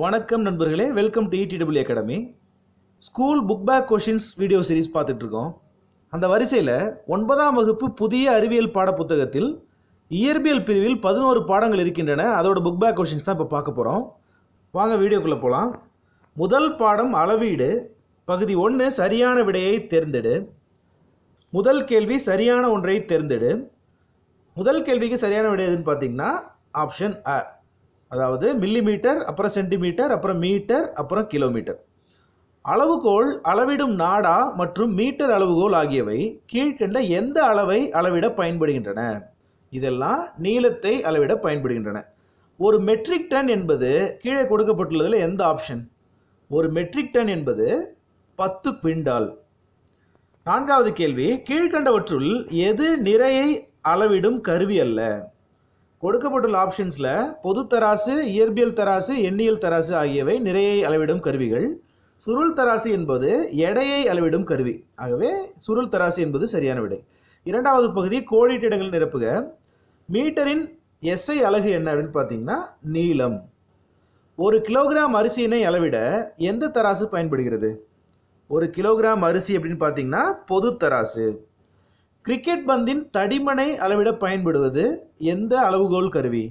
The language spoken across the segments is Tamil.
வணக்கம் நண்பர்களே வெல்கம் டு இடிடபிள்யூ academy school book back questions video series பார்த்துட்ருக்கோம் அந்த வரிசையில் ஒன்பதாம் வகுப்பு புதிய அறிவியல் பாட புத்தகத்தில் இயற்பியல் பிரிவில் பதினோரு பாடங்கள் இருக்கின்றன அதோட புக் பேக் கொஷின்ஸ் தான் இப்போ பார்க்க போகிறோம் வாங்க வீடியோக்குள்ளே போகலாம் முதல் பாடம் அளவீடு பகுதி ஒன்று சரியான விடையை தேர்ந்தெடு முதல் கேள்வி சரியான ஒன்றை தேர்ந்தெடு முதல் கேள்விக்கு சரியான விடை எதுன்னு பார்த்தீங்கன்னா ஆப்ஷன் அ அதாவது மில்லிமீட்டர் அப்புறம் சென்டிமீட்டர் அப்புறம் மீட்டர் அப்புறம் கிலோமீட்டர் அளவுகோல் அளவிடும் நாடா மற்றும் மீட்டர் அளவுகோல் ஆகியவை கீழ்கண்ட எந்த அளவை அளவிட பயன்படுகின்றன இதெல்லாம் நீளத்தை அளவிட பயன்படுகின்றன ஒரு மெட்ரிக் டன் என்பது கீழே கொடுக்கப்பட்டுள்ளதில் எந்த ஆப்ஷன் ஒரு மெட்ரிக் டன் என்பது பத்து குவிண்டால் நான்காவது கேள்வி கீழ்கண்டவற்றுள் எது நிறையை அளவிடும் கருவி அல்ல கொடுக்கப்பட்டுள்ள ஆப்ஷன்ஸில் பொது தராசு இயற்பியல் தராசு எண்ணியல் தராசு ஆகியவை நிறையை அளவிடும் கருவிகள் சுருள் தராசு என்பது எடையை அளவிடும் கருவி ஆகவே சுருள் தராசு என்பது சரியான விடை இரண்டாவது பகுதி கோடிட்டிடங்கள் நிரப்புக மீட்டரின் எஸ்ஐ அலகு என்ன அப்படின்னு பார்த்தீங்கன்னா நீளம் ஒரு கிலோகிராம் அரிசியினை அளவிட எந்த தராசு பயன்படுகிறது ஒரு கிலோகிராம் அரிசி அப்படின்னு பார்த்தீங்கன்னா பொது தராசு கிரிக்கெட் பந்தின் தடிமனை அளவிட பயன்படுவது எந்த அளவுகோல் கருவி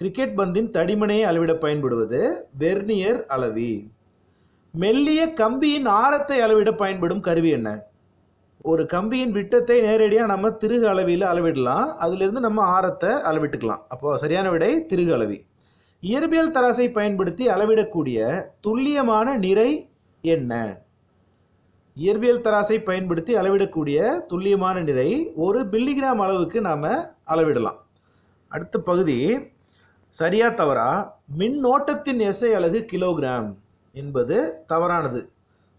கிரிக்கெட் பந்தின் தடிமனையை அளவிட பயன்படுவது வெர்னியர் அளவி மெல்லிய கம்பியின் ஆரத்தை அளவிட பயன்படும் கருவி என்ன ஒரு கம்பியின் விட்டத்தை நேரடியாக நம்ம திருகு அளவியில் அளவிடலாம் அதிலிருந்து நம்ம ஆரத்தை அளவிட்டுக்கலாம் அப்போது சரியான விடை திருகு அளவி இயற்பியல் தராசை பயன்படுத்தி அளவிடக்கூடிய துல்லியமான நிறை என்ன இயற்பியல் தராசை பயன்படுத்தி அளவிடக்கூடிய துல்லியமான நிறை ஒரு மில்லிகிராம் அளவுக்கு நாம் அளவிடலாம் அடுத்த பகுதி சரியா தவறா மின் ஓட்டத்தின் எஸ்ஐ அலகு கிலோகிராம் என்பது தவறானது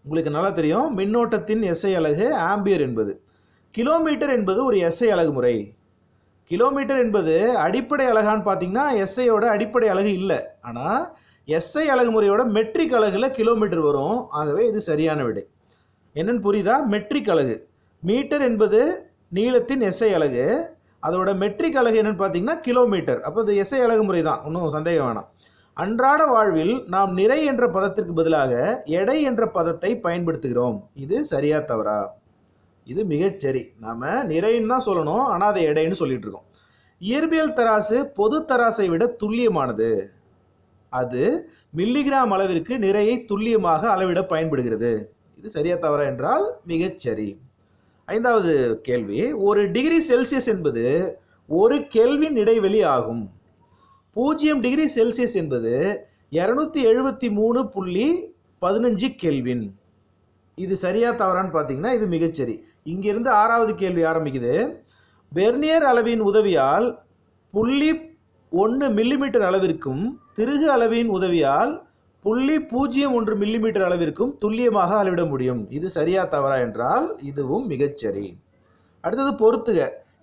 உங்களுக்கு நல்லா தெரியும் மின்னோட்டத்தின் எஸ்ஐ அலகு ஆம்பியர் என்பது கிலோமீட்டர் என்பது ஒரு எஸ்ஐ அலகு முறை கிலோமீட்டர் என்பது அடிப்படை அழகான்னு பார்த்தீங்கன்னா எஸ்ஐயோட அடிப்படை அழகு இல்லை ஆனால் எஸ்ஐ அழகு முறையோட மெட்ரிக் அழகில் கிலோமீட்டர் வரும் ஆகவே இது சரியான விடை என்னென்னு புரியுதா மெட்ரிக் அழகு மீட்டர் என்பது நீளத்தின் எஸ்ஐ அழகு அதோட மெட்ரிக் அலகு என்னென்னு பார்த்தீங்கன்னா கிலோமீட்டர் அப்போ இது எஸ்ஐ அழகு முறை தான் ஒன்றும் சந்தேகம் வேணாம் அன்றாட வாழ்வில் நாம் நிறை என்ற பதத்திற்கு பதிலாக எடை என்ற பதத்தை பயன்படுத்துகிறோம் இது சரியா தவறா இது மிகச்சரி நாம் நிறைன்னு தான் சொல்லணும் ஆனால் அதை எடைன்னு சொல்லிட்டு இருக்கோம் இயற்பியல் தராசு பொது தராசை விட துல்லியமானது அது மில்லிகிராம் அளவிற்கு நிறையை துல்லியமாக அளவிட பயன்படுகிறது இது சரியா தவறா என்றால் மிகச்சரி ஐந்தாவது கேள்வி ஒரு டிகிரி செல்சியஸ் என்பது ஒரு கெல்வின் இடைவெளி ஆகும் பூஜ்ஜியம் டிகிரி செல்சியஸ் என்பது இரநூத்தி எழுபத்தி மூணு புள்ளி பதினஞ்சு கெல்வின் இது சரியா தவறான்னு பார்த்தீங்கன்னா இது மிகச்சரி இங்கிருந்து ஆறாவது கேள்வி ஆரம்பிக்குது பெர்னியர் அளவின் உதவியால் புள்ளி ஒன்று மில்லிமீட்டர் அளவிற்கும் திருகு அளவின் உதவியால் புள்ளி பூஜ்ஜியம் ஒன்று மில்லிமீட்டர் அளவிற்கும் துல்லியமாக அளவிட முடியும் இது சரியா தவறா என்றால் இதுவும் மிகச்சரி அடுத்தது பொறுத்துக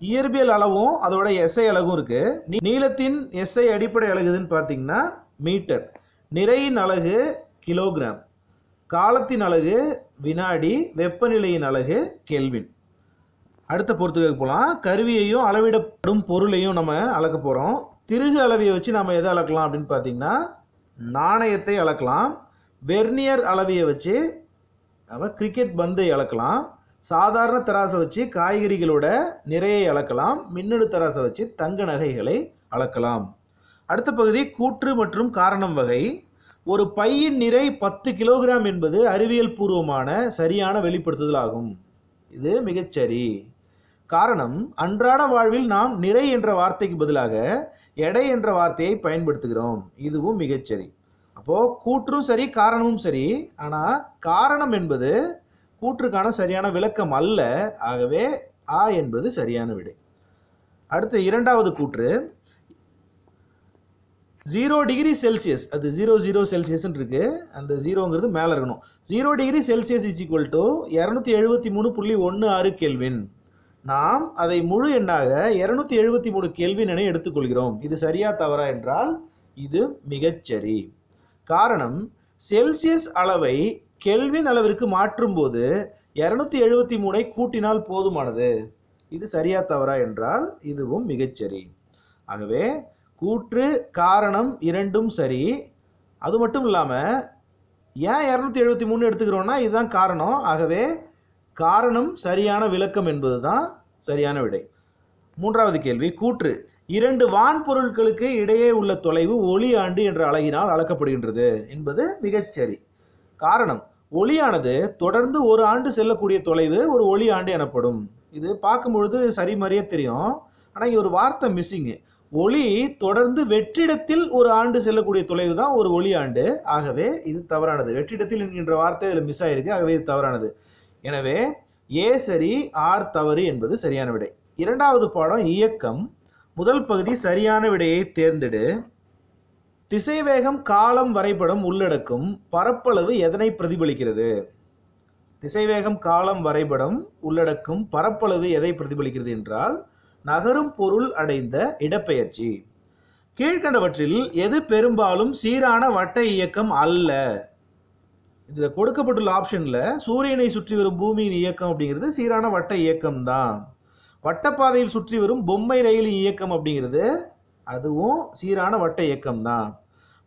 இயற்பியல் அளவும் அதோட எஸ்ஐ அழகும் இருக்குது நீளத்தின் எஸ்ஐ அடிப்படை அழகுதுன்னு பார்த்தீங்கன்னா மீட்டர் நிறையின் அழகு கிலோகிராம் காலத்தின் அழகு வினாடி வெப்பநிலையின் அழகு கெல்வின் அடுத்த பொறுத்துக்கு போகலாம் கருவியையும் அளவிடப்படும் பொருளையும் நம்ம அளக்க போகிறோம் திருகு அளவியை வச்சு நம்ம எதை அளக்கலாம் அப்படின்னு பார்த்தீங்கன்னா நாணயத்தை அளக்கலாம் வெர்னியர் அளவியை வச்சு நம்ம கிரிக்கெட் பந்தை அளக்கலாம் சாதாரண தராசை வச்சு காய்கறிகளோட நிறையை அளக்கலாம் மின்னணு தராசை வச்சு தங்க நகைகளை அளக்கலாம் அடுத்த பகுதி கூற்று மற்றும் காரணம் வகை ஒரு பையின் நிறை பத்து கிலோகிராம் என்பது அறிவியல் பூர்வமான சரியான வெளிப்படுத்துதல் ஆகும் இது மிகச்சரி காரணம் அன்றாட வாழ்வில் நாம் நிறை என்ற வார்த்தைக்கு பதிலாக எடை என்ற வார்த்தையை பயன்படுத்துகிறோம் இதுவும் மிகச்சரி அப்போது கூற்றும் சரி காரணமும் சரி ஆனால் காரணம் என்பது கூற்றுக்கான சரியான விளக்கம் அல்ல ஆகவே ஆ என்பது சரியான விடை அடுத்து இரண்டாவது கூற்று ஜீரோ டிகிரி செல்சியஸ் அது ஜீரோ ஜீரோ செல்சியஸ்ன்னு இருக்குது அந்த ஜீரோங்கிறது மேலே இருக்கணும் zero degree Celsius is equal to இரநூத்தி எழுபத்தி மூணு புள்ளி ஒன்று ஆறு கெல்வின் நாம் அதை முழு எண்ணாக இரநூத்தி எழுபத்தி மூணு கேள்வி எடுத்துக்கொள்கிறோம் இது சரியா தவறா என்றால் இது மிகச்சரி காரணம் செல்சியஸ் அளவை கெல்வின் அளவிற்கு மாற்றும்போது இரநூத்தி எழுபத்தி மூணை கூட்டினால் போதுமானது இது சரியா தவறா என்றால் இதுவும் மிகச்சரி ஆகவே கூற்று காரணம் இரண்டும் சரி அது மட்டும் இல்லாமல் ஏன் இரநூத்தி எழுபத்தி மூணு எடுத்துக்கிறோன்னா இதுதான் காரணம் ஆகவே காரணம் சரியான விளக்கம் என்பதுதான் சரியான விடை மூன்றாவது கேள்வி கூற்று இரண்டு வான்பொருட்களுக்கு இடையே உள்ள தொலைவு ஒளி ஆண்டு என்ற அழகினால் அளக்கப்படுகின்றது என்பது மிகச்சரி காரணம் ஒளியானது தொடர்ந்து ஒரு ஆண்டு செல்லக்கூடிய தொலைவு ஒரு ஒளி ஆண்டு எனப்படும் இது பார்க்கும்பொழுது சரி மாதிரியே தெரியும் ஆனால் இங்கே ஒரு வார்த்தை மிஸ்ஸிங்கு ஒளி தொடர்ந்து வெற்றிடத்தில் ஒரு ஆண்டு செல்லக்கூடிய தொலைவு தான் ஒரு ஒளி ஆண்டு ஆகவே இது தவறானது வெற்றிடத்தில் என்கின்ற வார்த்தை இதில் மிஸ் ஆகிருக்கு ஆகவே இது தவறானது எனவே ஏ சரி ஆர் தவறு என்பது சரியான விடை இரண்டாவது பாடம் இயக்கம் முதல் பகுதி சரியான விடையை தேர்ந்தெடு திசைவேகம் காலம் வரைபடம் உள்ளடக்கும் பரப்பளவு எதனை பிரதிபலிக்கிறது திசைவேகம் காலம் வரைபடம் உள்ளடக்கும் பரப்பளவு எதை பிரதிபலிக்கிறது என்றால் நகரும் பொருள் அடைந்த இடப்பெயர்ச்சி கீழ்கண்டவற்றில் எது பெரும்பாலும் சீரான வட்ட இயக்கம் அல்ல இதில் கொடுக்கப்பட்டுள்ள ஆப்ஷனில் சூரியனை சுற்றி வரும் பூமியின் இயக்கம் அப்படிங்கிறது சீரான வட்ட இயக்கம் தான் வட்டப்பாதையில் சுற்றி வரும் பொம்மை ரயிலின் இயக்கம் அப்படிங்கிறது அதுவும் சீரான வட்ட இயக்கம் தான்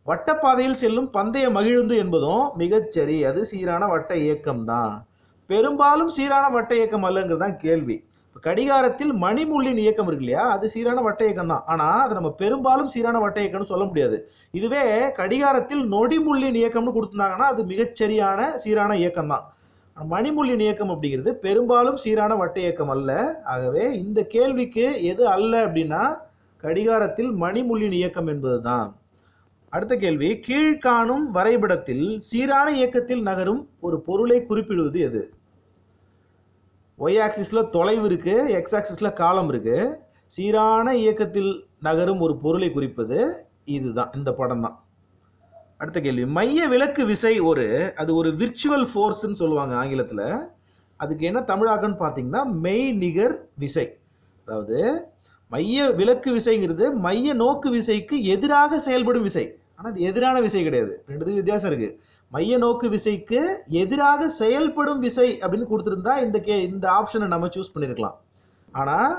வட்டப்பாதையில் செல்லும் பந்தய மகிழுந்து என்பதும் மிகச்சரி அது சீரான வட்ட இயக்கம் தான் பெரும்பாலும் சீரான வட்ட இயக்கம் அல்லங்கிறது தான் கேள்வி இப்போ கடிகாரத்தில் மணிமுள்ளின் இயக்கம் இருக்கு இல்லையா அது சீரான வட்ட இயக்கம் தான் ஆனால் அதை நம்ம பெரும்பாலும் சீரான வட்ட இயக்கம்னு சொல்ல முடியாது இதுவே கடிகாரத்தில் நொடிமுள்ளின் இயக்கம்னு கொடுத்துருந்தாங்கன்னா அது மிகச்சரியான சீரான இயக்கம் தான் மணிமுள்ளின் இயக்கம் அப்படிங்கிறது பெரும்பாலும் சீரான வட்ட இயக்கம் அல்ல ஆகவே இந்த கேள்விக்கு எது அல்ல அப்படின்னா கடிகாரத்தில் மணிமுள்ளின் இயக்கம் என்பது தான் அடுத்த கேள்வி கீழ்காணும் வரைபடத்தில் சீரான இயக்கத்தில் நகரும் ஒரு பொருளை குறிப்பிடுவது எது ஒய் ஆக்சிஸில் தொலைவு இருக்குது எக்ஸ் ஆக்சிஸில் காலம் இருக்குது சீரான இயக்கத்தில் நகரும் ஒரு பொருளை குறிப்பது இதுதான் இந்த படம் தான் அடுத்த கேள்வி மைய விளக்கு விசை ஒரு அது ஒரு விர்ச்சுவல் ஃபோர்ஸ்ன்னு சொல்லுவாங்க ஆங்கிலத்தில் அதுக்கு என்ன தமிழாக்கன்னு பார்த்தீங்கன்னா மெய் நிகர் விசை அதாவது மைய விளக்கு விசைங்கிறது மைய நோக்கு விசைக்கு எதிராக செயல்படும் விசை ஆனால் அது எதிரான விசை கிடையாது ரெண்டுத்துக்கும் வித்தியாசம் இருக்குது மைய நோக்கு விசைக்கு எதிராக செயல்படும் விசை அப்படின்னு கொடுத்துருந்தா இந்த கே இந்த ஆப்ஷனை நம்ம சூஸ் பண்ணியிருக்கலாம் ஆனால்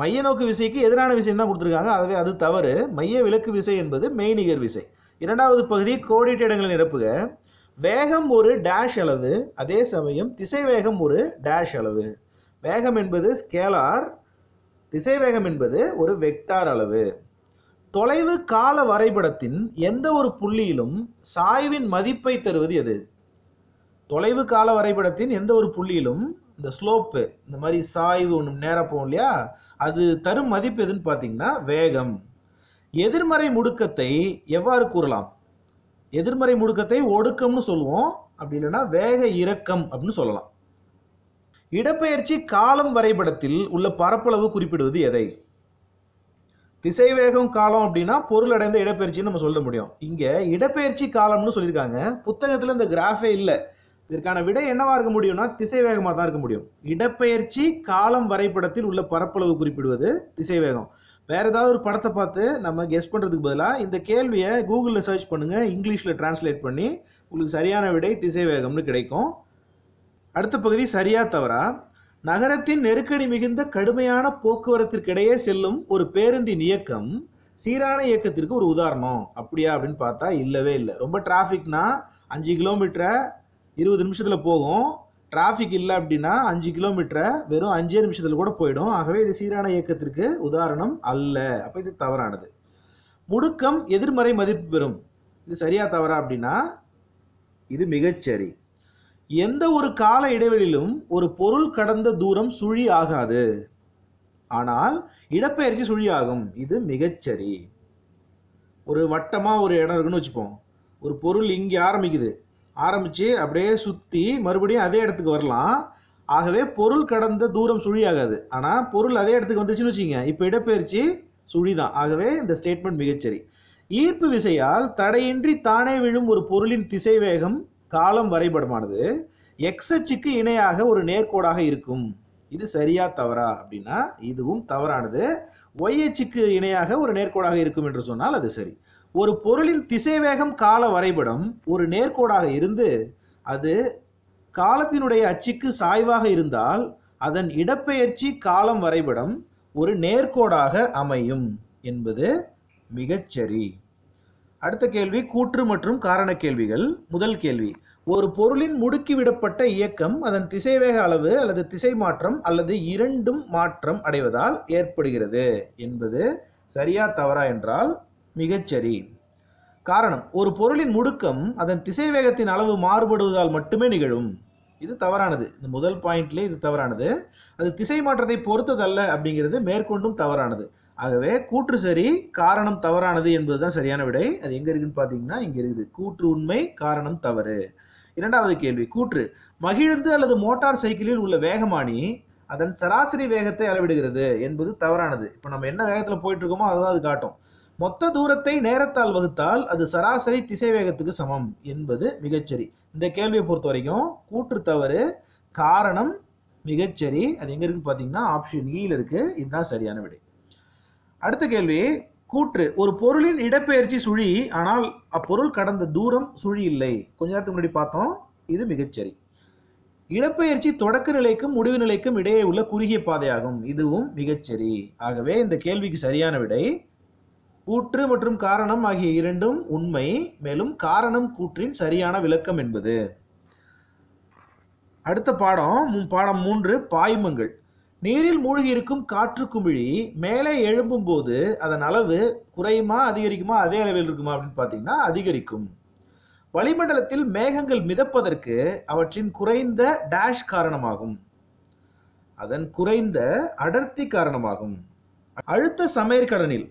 மைய நோக்கு விசைக்கு எதிரான விஷயம் தான் கொடுத்துருக்காங்க அதுவே அது தவறு மைய விலக்கு விசை என்பது மெய்நிகர் விசை இரண்டாவது பகுதி கோடிட்ட இடங்களை நிரப்புக வேகம் ஒரு டேஷ் அளவு அதே சமயம் திசை வேகம் ஒரு டேஷ் அளவு வேகம் என்பது ஸ்கேலார் திசை வேகம் என்பது ஒரு வெக்டார் அளவு தொலைவு கால வரைபடத்தின் எந்த ஒரு புள்ளியிலும் சாய்வின் மதிப்பை தருவது எது தொலைவு கால வரைபடத்தின் எந்த ஒரு புள்ளியிலும் இந்த ஸ்லோப்பு இந்த மாதிரி சாய்வு ஒன்று நேராக போகும் இல்லையா அது தரும் மதிப்பு எதுன்னு பார்த்தீங்கன்னா வேகம் எதிர்மறை முடுக்கத்தை எவ்வாறு கூறலாம் எதிர்மறை முடுக்கத்தை ஒடுக்கம்னு சொல்லுவோம் அப்படி இல்லைன்னா வேக இறக்கம் அப்படின்னு சொல்லலாம் இடப்பெயர்ச்சி காலம் வரைபடத்தில் உள்ள பரப்பளவு குறிப்பிடுவது எதை திசைவேகம் காலம் அப்படின்னா பொருள் அடைந்த இடப்பெயர்ச்சின்னு நம்ம சொல்ல முடியும் இங்கே இடப்பெயர்ச்சி காலம்னு சொல்லியிருக்காங்க புத்தகத்தில் இந்த கிராஃபே இல்லை இதற்கான விடை என்னவாக இருக்க முடியும்னா திசைவேகமாக தான் இருக்க முடியும் இடப்பெயர்ச்சி காலம் வரைபடத்தில் உள்ள பரப்பளவு குறிப்பிடுவது திசைவேகம் வேறு ஏதாவது ஒரு படத்தை பார்த்து நம்ம கெஸ் பண்ணுறதுக்கு பதிலாக இந்த கேள்வியை கூகுளில் சர்ச் பண்ணுங்கள் இங்கிலீஷில் டிரான்ஸ்லேட் பண்ணி உங்களுக்கு சரியான விடை திசைவேகம்னு கிடைக்கும் அடுத்த பகுதி சரியா தவறா நகரத்தின் நெருக்கடி மிகுந்த கடுமையான போக்குவரத்திற்கிடையே செல்லும் ஒரு பேருந்தின் இயக்கம் சீரான இயக்கத்திற்கு ஒரு உதாரணம் அப்படியா அப்படின்னு பார்த்தா இல்லவே இல்லை ரொம்ப டிராஃபிக்னா அஞ்சு கிலோமீட்டரை இருபது நிமிஷத்தில் போகும் டிராஃபிக் இல்லை அப்படின்னா அஞ்சு கிலோமீட்டரை வெறும் அஞ்சே நிமிஷத்தில் கூட போயிடும் ஆகவே இது சீரான இயக்கத்திற்கு உதாரணம் அல்ல அப்போ இது தவறானது முடுக்கம் எதிர்மறை மதிப்பு பெறும் இது சரியா தவறா அப்படின்னா இது மிகச்சரி எந்த ஒரு கால இடைவெளியிலும் ஒரு பொருள் கடந்த தூரம் சுழி ஆகாது ஆனால் இடப்பெயர்ச்சி சுழியாகும் இது மிகச்சரி ஒரு வட்டமாக ஒரு இடம் இருக்குன்னு வச்சுப்போம் ஒரு பொருள் இங்கே ஆரம்பிக்குது ஆரம்பித்து அப்படியே சுற்றி மறுபடியும் அதே இடத்துக்கு வரலாம் ஆகவே பொருள் கடந்த தூரம் சுழியாகாது ஆனால் பொருள் அதே இடத்துக்கு வந்துச்சுன்னு வச்சுங்க இப்போ இடப்பெயர்ச்சி சுழி தான் ஆகவே இந்த ஸ்டேட்மெண்ட் மிகச்சரி ஈர்ப்பு விசையால் தடையின்றி தானே விழும் ஒரு பொருளின் திசைவேகம் காலம் வரைபடமானது எக்ஸ் அச்சுக்கு இணையாக ஒரு நேர்கோடாக இருக்கும் இது சரியா தவறா அப்படின்னா இதுவும் தவறானது ஒய் அச்சுக்கு இணையாக ஒரு நேர்கோடாக இருக்கும் என்று சொன்னால் அது சரி ஒரு பொருளின் திசைவேகம் கால வரைபடம் ஒரு நேர்கோடாக இருந்து அது காலத்தினுடைய அச்சுக்கு சாய்வாக இருந்தால் அதன் இடப்பெயர்ச்சி காலம் வரைபடம் ஒரு நேர்கோடாக அமையும் என்பது மிகச்சரி அடுத்த கேள்வி கூற்று மற்றும் காரண கேள்விகள் முதல் கேள்வி ஒரு பொருளின் முடுக்கிவிடப்பட்ட இயக்கம் அதன் திசைவேக அளவு அல்லது திசை மாற்றம் அல்லது இரண்டும் மாற்றம் அடைவதால் ஏற்படுகிறது என்பது சரியா தவறா என்றால் மிகச்சரி காரணம் ஒரு பொருளின் முடுக்கம் அதன் திசைவேகத்தின் அளவு மாறுபடுவதால் மட்டுமே நிகழும் இது தவறானது இந்த முதல் பாயிண்ட்லேயே இது தவறானது அது திசை மாற்றத்தை பொறுத்ததல்ல அப்படிங்கிறது மேற்கொண்டும் தவறானது ஆகவே கூற்று சரி காரணம் தவறானது என்பதுதான் சரியான விடை அது எங்கே இருக்குன்னு பார்த்தீங்கன்னா இங்கே இருக்குது கூற்று உண்மை காரணம் தவறு இரண்டாவது கேள்வி கூற்று மகிழ்ந்து அல்லது மோட்டார் சைக்கிளில் உள்ள வேகமானி அதன் சராசரி வேகத்தை அளவிடுகிறது என்பது தவறானது இப்போ நம்ம என்ன வேகத்தில் போயிட்டு இருக்கோமோ அதை அது காட்டும் மொத்த தூரத்தை நேரத்தால் வகுத்தால் அது சராசரி திசை வேகத்துக்கு சமம் என்பது மிகச்சரி இந்த கேள்வியை பொறுத்த வரைக்கும் கூற்று தவறு காரணம் மிகச்சரி அது எங்கே இருக்குன்னு பார்த்தீங்கன்னா ஆப்ஷன் ஈல e இருக்குது இதுதான் சரியான விடை அடுத்த கேள்வி கூற்று ஒரு பொருளின் இடப்பெயர்ச்சி சுழி ஆனால் அப்பொருள் கடந்த தூரம் சுழி இல்லை கொஞ்ச நேரத்துக்கு முன்னாடி பார்த்தோம் இது மிகச்சரி இடப்பெயர்ச்சி தொடக்க நிலைக்கும் முடிவு நிலைக்கும் இடையே உள்ள குறுகிய பாதையாகும் இதுவும் மிகச்சரி ஆகவே இந்த கேள்விக்கு சரியான விடை கூற்று மற்றும் காரணம் ஆகிய இரண்டும் உண்மை மேலும் காரணம் கூற்றின் சரியான விளக்கம் என்பது அடுத்த பாடம் பாடம் மூன்று பாய்மங்கள் நீரில் மூழ்கி இருக்கும் காற்று குமிழி மேலே எழும்பும் போது அதன் அளவு குறையுமா அதிகரிக்குமா அதே அளவில் இருக்குமா அப்படின்னு பார்த்தீங்கன்னா அதிகரிக்கும் வளிமண்டலத்தில் மேகங்கள் மிதப்பதற்கு அவற்றின் குறைந்த டேஷ் காரணமாகும் அதன் குறைந்த அடர்த்தி காரணமாகும் அழுத்த சமையற்கடனில்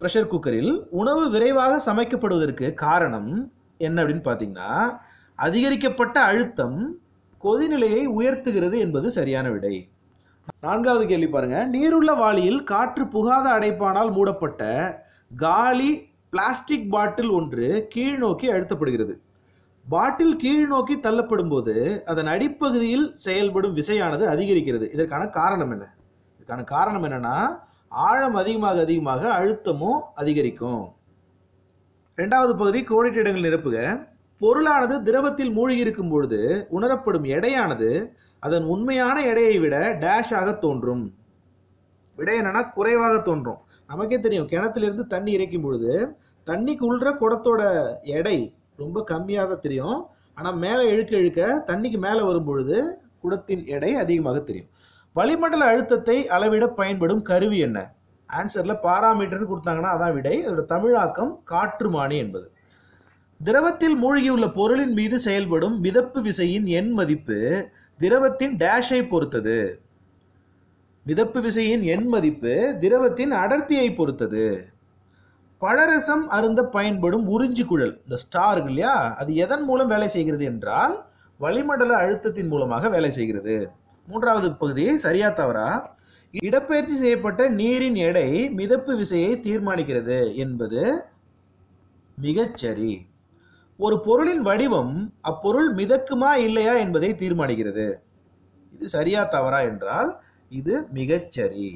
ப்ரெஷர் குக்கரில் உணவு விரைவாக சமைக்கப்படுவதற்கு காரணம் என்ன அப்படின்னு பார்த்தீங்கன்னா அதிகரிக்கப்பட்ட அழுத்தம் கொதிநிலையை உயர்த்துகிறது என்பது சரியான விடை நான்காவது கேள்வி பாருங்க நீருள்ள வாளியில் காற்று புகாத அடைப்பானால் மூடப்பட்ட காலி பிளாஸ்டிக் பாட்டில் ஒன்று கீழ் நோக்கி அழுத்தப்படுகிறது பாட்டில் கீழ் நோக்கி தள்ளப்படும் போது அதன் அடிப்பகுதியில் செயல்படும் விசையானது அதிகரிக்கிறது இதற்கான காரணம் என்ன இதற்கான காரணம் என்னன்னா ஆழம் அதிகமாக அதிகமாக அழுத்தமும் அதிகரிக்கும் ரெண்டாவது பகுதி கோடிட்டு இடங்கள் நிரப்புக பொருளானது திரவத்தில் மூழ்கி இருக்கும் பொழுது உணரப்படும் எடையானது அதன் உண்மையான எடையை விட டேஷாக தோன்றும் விடை என்னன்னா குறைவாக தோன்றும் நமக்கே தெரியும் கிணத்துலேருந்து தண்ணி இறைக்கும் பொழுது தண்ணிக்கு உள்ள குடத்தோட எடை ரொம்ப கம்மியாக தான் தெரியும் ஆனால் மேலே இழுக்க இழுக்க தண்ணிக்கு மேலே வரும் பொழுது குடத்தின் எடை அதிகமாக தெரியும் வளிமண்டல அழுத்தத்தை அளவிட பயன்படும் கருவி என்ன ஆன்சரில் பாராமீட்டர்னு கொடுத்தாங்கன்னா அதான் விடை அதோட தமிழாக்கம் காற்றுமானி என்பது திரவத்தில் மூழ்கியுள்ள பொருளின் மீது செயல்படும் மிதப்பு விசையின் எண் மதிப்பு திரவத்தின் டேஷை பொறுத்தது மிதப்பு விசையின் எண் மதிப்பு திரவத்தின் அடர்த்தியை பொறுத்தது பழரசம் அருந்த பயன்படும் உறிஞ்சி குழல் இந்த ஸ்டார் இல்லையா அது எதன் மூலம் வேலை செய்கிறது என்றால் வளிமண்டல அழுத்தத்தின் மூலமாக வேலை செய்கிறது மூன்றாவது பகுதி சரியா தவறா இடப்பெயர்ச்சி செய்யப்பட்ட நீரின் எடை மிதப்பு விசையை தீர்மானிக்கிறது என்பது மிகச்சரி ஒரு பொருளின் வடிவம் அப்பொருள் மிதக்குமா இல்லையா என்பதை தீர்மானிக்கிறது இது சரியா தவறா என்றால் இது மிகச்சரி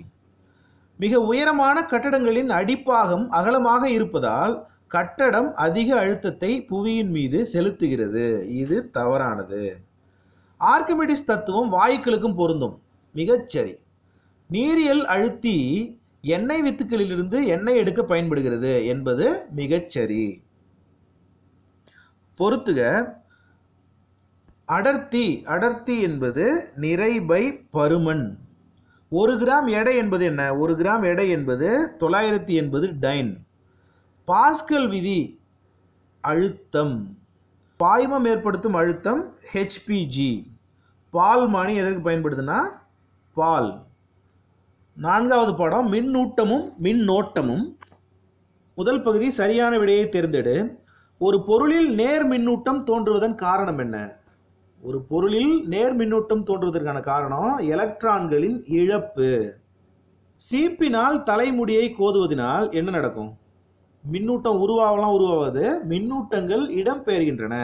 மிக உயரமான கட்டடங்களின் அடிப்பாகம் அகலமாக இருப்பதால் கட்டடம் அதிக அழுத்தத்தை புவியின் மீது செலுத்துகிறது இது தவறானது ஆர்கிமிடிஸ் தத்துவம் வாயுக்களுக்கும் பொருந்தும் மிகச்சரி நீரியல் அழுத்தி எண்ணெய் வித்துக்களிலிருந்து எண்ணெய் எடுக்க பயன்படுகிறது என்பது மிகச்சரி பொறுத்துக அடர்த்தி அடர்த்தி என்பது நிறை பை பருமன் ஒரு கிராம் எடை என்பது என்ன ஒரு கிராம் எடை என்பது தொள்ளாயிரத்தி எண்பது டைன் பாஸ்கல் விதி அழுத்தம் பாய்மம் ஏற்படுத்தும் அழுத்தம் ஹெச்பிஜி பால் மணி எதற்கு பயன்படுதுன்னா பால் நான்காவது பாடம் மின்னூட்டமும் மின்னோட்டமும் முதல் பகுதி சரியான விடையை தேர்ந்தெடு ஒரு பொருளில் நேர் மின்னூட்டம் தோன்றுவதன் காரணம் என்ன ஒரு பொருளில் நேர் மின்னூட்டம் தோன்றுவதற்கான காரணம் எலக்ட்ரான்களின் இழப்பு சீப்பினால் தலைமுடியை கோதுவதனால் என்ன நடக்கும் மின்னூட்டம் உருவாகலாம் உருவாவது மின்னூட்டங்கள் இடம்பெயர்கின்றன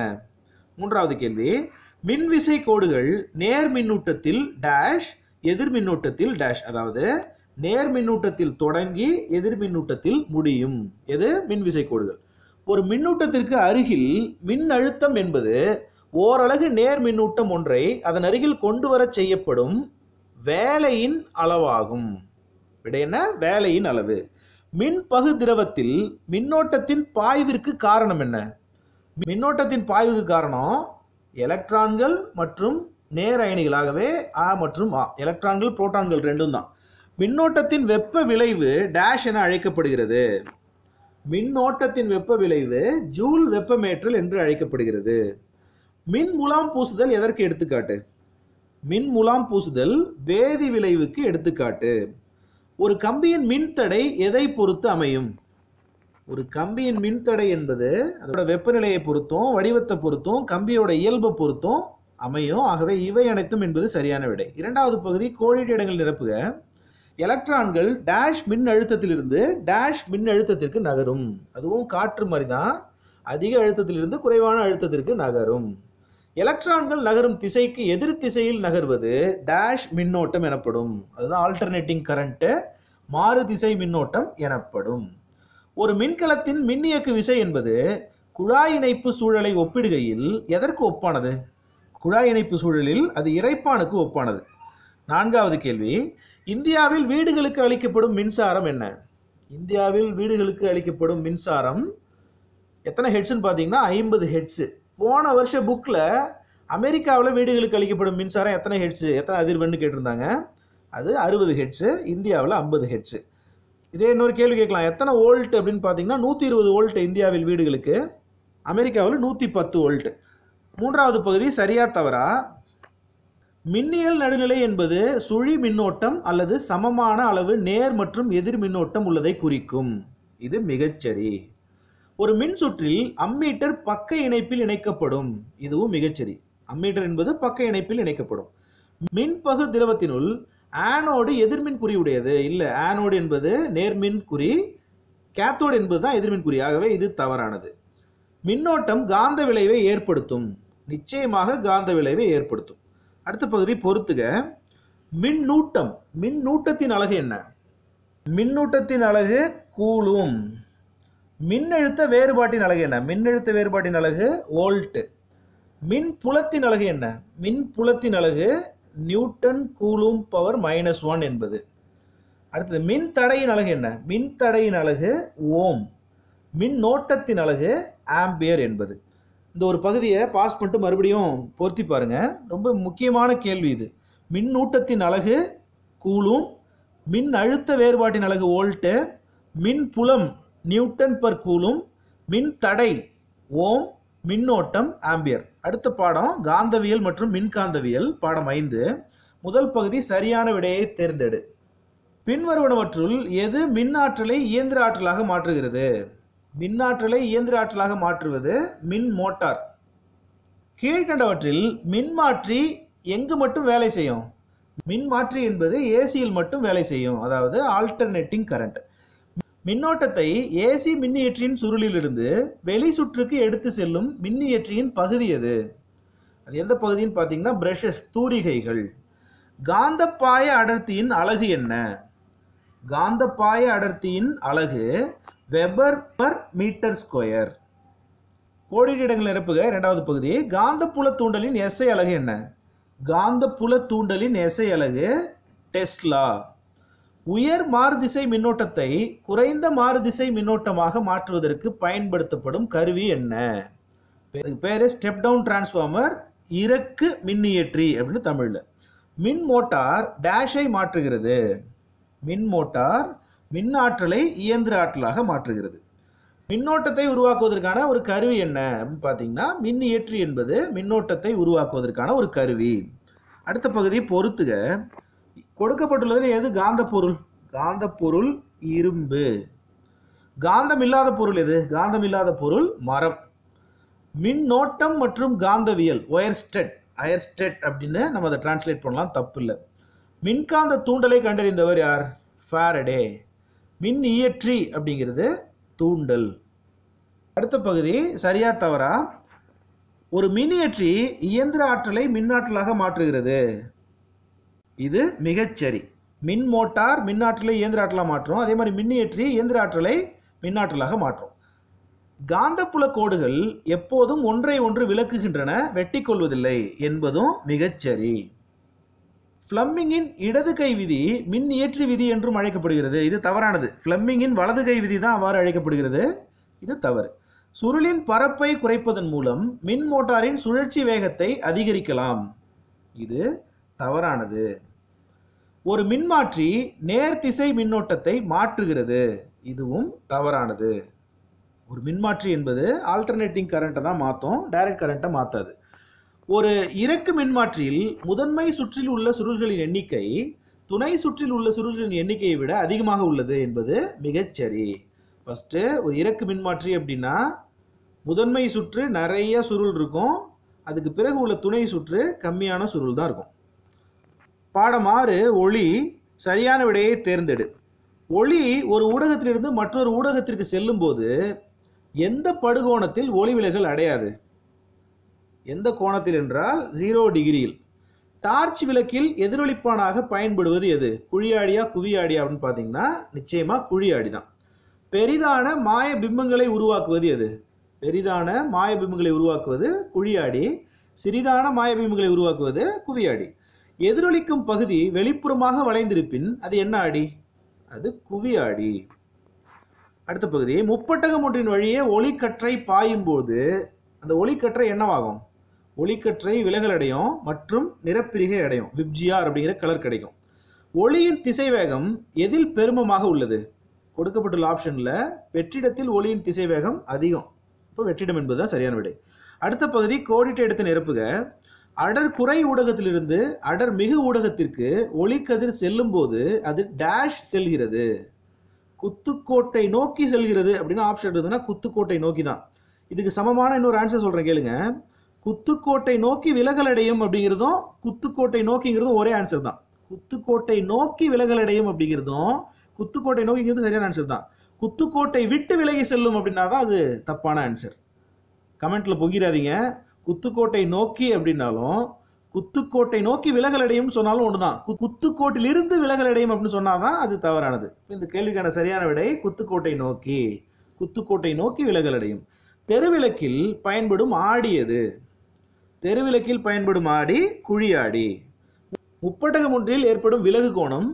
மூன்றாவது கேள்வி மின்விசை கோடுகள் நேர் மின்னூட்டத்தில் டேஷ் எதிர் மின்னூட்டத்தில் டேஷ் அதாவது நேர் மின்னூட்டத்தில் தொடங்கி எதிர் மின்னூட்டத்தில் முடியும் எது மின்விசை கோடுகள் ஒரு மின்னூட்டத்திற்கு அருகில் மின்னழுத்தம் என்பது ஓரளவு நேர் மின்னூட்டம் ஒன்றை அதன் அருகில் கொண்டு வர செய்யப்படும் வேலையின் அளவாகும் விட என்ன வேலையின் அளவு மின் பகு திரவத்தில் மின்னோட்டத்தின் பாய்விற்கு காரணம் என்ன மின்னோட்டத்தின் பாய்வுக்கு காரணம் எலக்ட்ரான்கள் மற்றும் நேர் அயனிகளாகவே ஆ மற்றும் ஆ எலக்ட்ரான்கள் புரோட்டான்கள் ரெண்டும் தான் மின்னோட்டத்தின் வெப்ப விளைவு டேஷ் என அழைக்கப்படுகிறது மின்னோட்டத்தின் வெப்ப விளைவு ஜூல் வெப்பமேற்றல் என்று அழைக்கப்படுகிறது மின் முலாம் பூசுதல் எதற்கு எடுத்துக்காட்டு மின் முலாம் பூசுதல் வேதி விளைவுக்கு எடுத்துக்காட்டு ஒரு கம்பியின் மின்தடை எதை பொறுத்து அமையும் ஒரு கம்பியின் மின்தடை என்பது அதோட வெப்பநிலையை பொறுத்தும் வடிவத்தை பொறுத்தும் கம்பியோட இயல்பை பொறுத்தும் அமையும் ஆகவே இவை அனைத்தும் என்பது சரியான விடை இரண்டாவது பகுதி கோடிட்டு இடங்கள் நிரப்புக எலக்ட்ரான்கள் டேஷ் மின் அழுத்தத்திலிருந்து டேஷ் மின் அழுத்தத்திற்கு நகரும் அதுவும் காற்று மாதிரி தான் அதிக அழுத்தத்திலிருந்து குறைவான அழுத்தத்திற்கு நகரும் எலக்ட்ரான்கள் நகரும் திசைக்கு எதிர் திசையில் நகர்வது டேஷ் மின்னோட்டம் எனப்படும் அதுதான் ஆல்டர்னேட்டிங் கரண்ட்டு மாறு திசை மின்னோட்டம் எனப்படும் ஒரு மின்கலத்தின் மின்னியக்கு விசை என்பது குழாய் இணைப்பு சூழலை ஒப்பிடுகையில் எதற்கு ஒப்பானது குழாய் இணைப்பு சூழலில் அது இறைப்பானுக்கு ஒப்பானது நான்காவது கேள்வி இந்தியாவில் வீடுகளுக்கு அளிக்கப்படும் மின்சாரம் என்ன இந்தியாவில் வீடுகளுக்கு அளிக்கப்படும் மின்சாரம் எத்தனை ஹெட்ஸ்னு பார்த்தீங்கன்னா ஐம்பது ஹெட்ஸு போன வருஷ புக்கில் அமெரிக்காவில் வீடுகளுக்கு அளிக்கப்படும் மின்சாரம் எத்தனை ஹெட்ஸு எத்தனை அதிர்வெண்ணு கேட்டிருந்தாங்க அது அறுபது ஹெட்ஸு இந்தியாவில் ஐம்பது ஹெட்ஸு இதே இன்னொரு கேள்வி கேட்கலாம் எத்தனை வோல்ட் அப்படின்னு பார்த்தீங்கன்னா நூற்றி இருபது ஓல்ட்டு இந்தியாவில் வீடுகளுக்கு அமெரிக்காவில் நூற்றி பத்து வோல்ட் மூன்றாவது பகுதி சரியாக தவறா மின்னியல் நடுநிலை என்பது சுழி மின்னோட்டம் அல்லது சமமான அளவு நேர் மற்றும் எதிர் மின்னோட்டம் உள்ளதை குறிக்கும் இது மிகச்சரி ஒரு மின் சுற்றில் அம்மீட்டர் பக்க இணைப்பில் இணைக்கப்படும் இதுவும் மிகச்சரி அம்மீட்டர் என்பது பக்க இணைப்பில் இணைக்கப்படும் மின்பகு திரவத்தினுள் ஆனோடு எதிர்மின் குறி உடையது இல்லை ஆனோடு என்பது நேர்மின் குறி கேத்தோடு என்பது தான் எதிர்மின் குறி ஆகவே இது தவறானது மின்னோட்டம் காந்த விளைவை ஏற்படுத்தும் நிச்சயமாக காந்த விளைவை ஏற்படுத்தும் அடுத்த பகுதி பொறுத்துக மின்னூட்டம் மின்னூட்டத்தின் அழகு என்ன மின்னூட்டத்தின் அழகு கூலும் மின்னழுத்த வேறுபாட்டின் அழகு என்ன மின்னழுத்த வேறுபாட்டின் அழகு வோல்ட்டு மின் புலத்தின் அழகு என்ன மின் புலத்தின் அழகு newton coulomb power minus one என்பது அடுத்தது மின் தடையின் அழகு என்ன மின் தடையின் அழகு ஓம் மின் நோட்டத்தின் அழகு ஆம்பியர் என்பது இந்த ஒரு பகுதியை பாஸ் பண்ணிட்டு மறுபடியும் பொருத்தி பாருங்கள் ரொம்ப முக்கியமான கேள்வி இது மின்னூட்டத்தின் அழகு கூலும் மின் அழுத்த வேறுபாட்டின் அழகு வோல்ட்டு மின் புலம் நியூட்டன் பர் கூலும் மின் தடை ஓம் மின்னோட்டம் ஆம்பியர் அடுத்த பாடம் காந்தவியல் மற்றும் மின்காந்தவியல் பாடம் ஐந்து முதல் பகுதி சரியான விடையை தேர்ந்தெடு பின்வருவனவற்றுள் எது மின் ஆற்றலை இயந்திர ஆற்றலாக மாற்றுகிறது மின்னாற்றலை இயந்திர ஆற்றலாக மாற்றுவது மின் மோட்டார் கீழ்கண்டவற்றில் மின்மாற்றி எங்கு மட்டும் வேலை செய்யும் மின்மாற்றி என்பது ஏசியில் மட்டும் வேலை செய்யும் அதாவது ஆல்டர்னேட்டிங் கரண்ட் மின்னோட்டத்தை ஏசி மின்னியற்றியின் சுருளிலிருந்து வெளி சுற்றுக்கு எடுத்து செல்லும் மின்னியற்றியின் பகுதி அது அது எந்த பகுதின்னு பார்த்தீங்கன்னா பிரஷஸ் தூரிகைகள் காந்தப்பாய அடர்த்தியின் அழகு என்ன காந்தப்பாய அடர்த்தியின் அழகு வெபர் பர் மீட்டர் ஸ்கொயர் கோடிட்டு இடங்கள் நிரப்புக இரண்டாவது பகுதி காந்தப்புல தூண்டலின் எஸ்ஐ அழகு என்ன காந்தப்புல தூண்டலின் எஸ்ஐ அலகு டெஸ்லா உயர் மாறுதிசை மின்னோட்டத்தை குறைந்த மாறுதிசை மின்னோட்டமாக மாற்றுவதற்கு பயன்படுத்தப்படும் கருவி என்ன பேர் ஸ்டெப் டவுன் டிரான்ஸ்ஃபார்மர் இறக்கு மின்னியற்றி அப்படின்னு தமிழில் மின் மோட்டார் டேஷை மாற்றுகிறது மின் மோட்டார் மின் ஆற்றலை இயந்திர ஆற்றலாக மாற்றுகிறது மின்னோட்டத்தை உருவாக்குவதற்கான ஒரு கருவி என்ன அப்படின்னு பார்த்தீங்கன்னா மின் இயற்றி என்பது மின்னோட்டத்தை உருவாக்குவதற்கான ஒரு கருவி அடுத்த பகுதி பொறுத்துக கொடுக்கப்பட்டுள்ளதில் எது காந்த பொருள் காந்த பொருள் இரும்பு காந்தம் இல்லாத பொருள் எது காந்தம் இல்லாத பொருள் மரம் மின்னோட்டம் மற்றும் காந்தவியல் ஒயர் ஸ்டெட் அயர் ஸ்டெட் அப்படின்னு நம்ம அதை டிரான்ஸ்லேட் பண்ணலாம் தப்பு இல்லை மின்காந்த தூண்டலை கண்டறிந்தவர் யார் ஃபேரடே மின் இயற்றி அப்படிங்கிறது தூண்டல் அடுத்த பகுதி சரியா தவறா ஒரு மின்னியற்றி இயந்திர ஆற்றலை மின்னாற்றலாக மாற்றுகிறது இது மிகச்சரி மின் மோட்டார் மின்னாற்றலை இயந்திர ஆற்றலாக மாற்றும் அதே மாதிரி மின்னியற்றி இயந்திர ஆற்றலை மின்னாற்றலாக மாற்றும் காந்தப்புல கோடுகள் எப்போதும் ஒன்றை ஒன்று விளக்குகின்றன வெட்டி கொள்வதில்லை என்பதும் மிகச்சரி ஃப்ளம்மிங்கின் இடது கை விதி மின் ஏற்றி விதி என்றும் அழைக்கப்படுகிறது இது தவறானது ஃப்ளம்மிங்கின் வலது கை விதி தான் அவ்வாறு அழைக்கப்படுகிறது இது தவறு சுருளின் பரப்பை குறைப்பதன் மூலம் மின் மோட்டாரின் சுழற்சி வேகத்தை அதிகரிக்கலாம் இது தவறானது ஒரு மின்மாற்றி நேர்திசை மின்னோட்டத்தை மாற்றுகிறது இதுவும் தவறானது ஒரு மின்மாற்றி என்பது ஆல்டர்னேட்டிங் கரண்ட்டை தான் மாற்றும் டைரக்ட் கரண்ட்டை மாற்றாது ஒரு இறக்கு மின்மாற்றியில் முதன்மை சுற்றில் உள்ள சுருள்களின் எண்ணிக்கை துணை சுற்றில் உள்ள சுருள்களின் எண்ணிக்கையை விட அதிகமாக உள்ளது என்பது மிகச்சரி ஃபஸ்ட்டு ஒரு இறக்கு மின்மாற்றி அப்படின்னா முதன்மை சுற்று நிறைய சுருள் இருக்கும் அதுக்கு பிறகு உள்ள துணை சுற்று கம்மியான சுருள் தான் இருக்கும் பாடம் ஆறு ஒளி சரியான விடையை தேர்ந்தெடு ஒளி ஒரு ஊடகத்திலிருந்து மற்றொரு ஊடகத்திற்கு செல்லும்போது எந்த படுகோணத்தில் ஒளி விலகல் அடையாது எந்த கோணத்தில் என்றால் ஜீரோ டிகிரியில் டார்ச் விளக்கில் எதிரொலிப்பானாக பயன்படுவது எது குழியாடியா குவியாடியா அப்படின்னு பார்த்தீங்கன்னா நிச்சயமாக குழியாடி தான் பெரிதான மாய பிம்பங்களை உருவாக்குவது எது பெரிதான மாய பிம்பங்களை உருவாக்குவது குழியாடி சிறிதான மாய பிம்பங்களை உருவாக்குவது குவியாடி எதிரொலிக்கும் பகுதி வெளிப்புறமாக வளைந்திருப்பின் அது என்ன ஆடி அது குவியாடி அடுத்த பகுதி முப்பட்டகம் ஒன்றின் வழியே ஒளிக்கற்றை பாயும்போது அந்த ஒளிக்கற்றை என்னவாகும் ஒளிக்கற்றை விலகல் அடையும் மற்றும் நிறப்பிரிகை அடையும் விப்ஜிஆர் அப்படிங்கிற கலர் கிடைக்கும் ஒளியின் திசைவேகம் எதில் பெருமமாக உள்ளது கொடுக்கப்பட்டுள்ள ஆப்ஷனில் வெற்றிடத்தில் ஒளியின் திசைவேகம் அதிகம் இப்போ வெற்றிடம் என்பது தான் சரியான விடை அடுத்த பகுதி கோடிட்டு எடுத்து நிரப்புக அடர் குறை ஊடகத்திலிருந்து அடர் மிகு ஊடகத்திற்கு ஒளிக்கதிர் செல்லும் போது அது டேஷ் செல்கிறது குத்துக்கோட்டை நோக்கி செல்கிறது அப்படின்னு ஆப்ஷன் இருந்ததுன்னா குத்துக்கோட்டை நோக்கி தான் இதுக்கு சமமான இன்னொரு ஆன்சர் சொல்கிறேன் கேளுங்க குத்துக்கோட்டை நோக்கி விலகல் அடையும் அப்படிங்கிறதும் குத்துக்கோட்டை நோக்கிங்கிறதும் ஒரே ஆன்சர் தான் குத்துக்கோட்டை நோக்கி விலகல் அடையும் அப்படிங்கிறதும் குத்துக்கோட்டை நோக்கிங்கிறது சரியான ஆன்சர் தான் குத்துக்கோட்டை விட்டு விலகி செல்லும் அப்படின்னா தான் அது தப்பான ஆன்சர் கமெண்ட்டில் பொங்கிடாதீங்க குத்துக்கோட்டை நோக்கி அப்படின்னாலும் குத்துக்கோட்டை நோக்கி விலகல் அடையும்னு சொன்னாலும் ஒன்று தான் குத்துக்கோட்டிலிருந்து விலகல் அடையும் அப்படின்னு சொன்னால் தான் அது தவறானது இந்த கேள்விக்கான சரியான விடை குத்துக்கோட்டை நோக்கி குத்துக்கோட்டை நோக்கி விலகல் அடையும் தெருவிளக்கில் பயன்படும் ஆடியது தெருவிளக்கில் பயன்படும் ஆடி குழியாடி முப்பட்டகம் ஒன்றில் ஏற்படும் விலகு கோணம்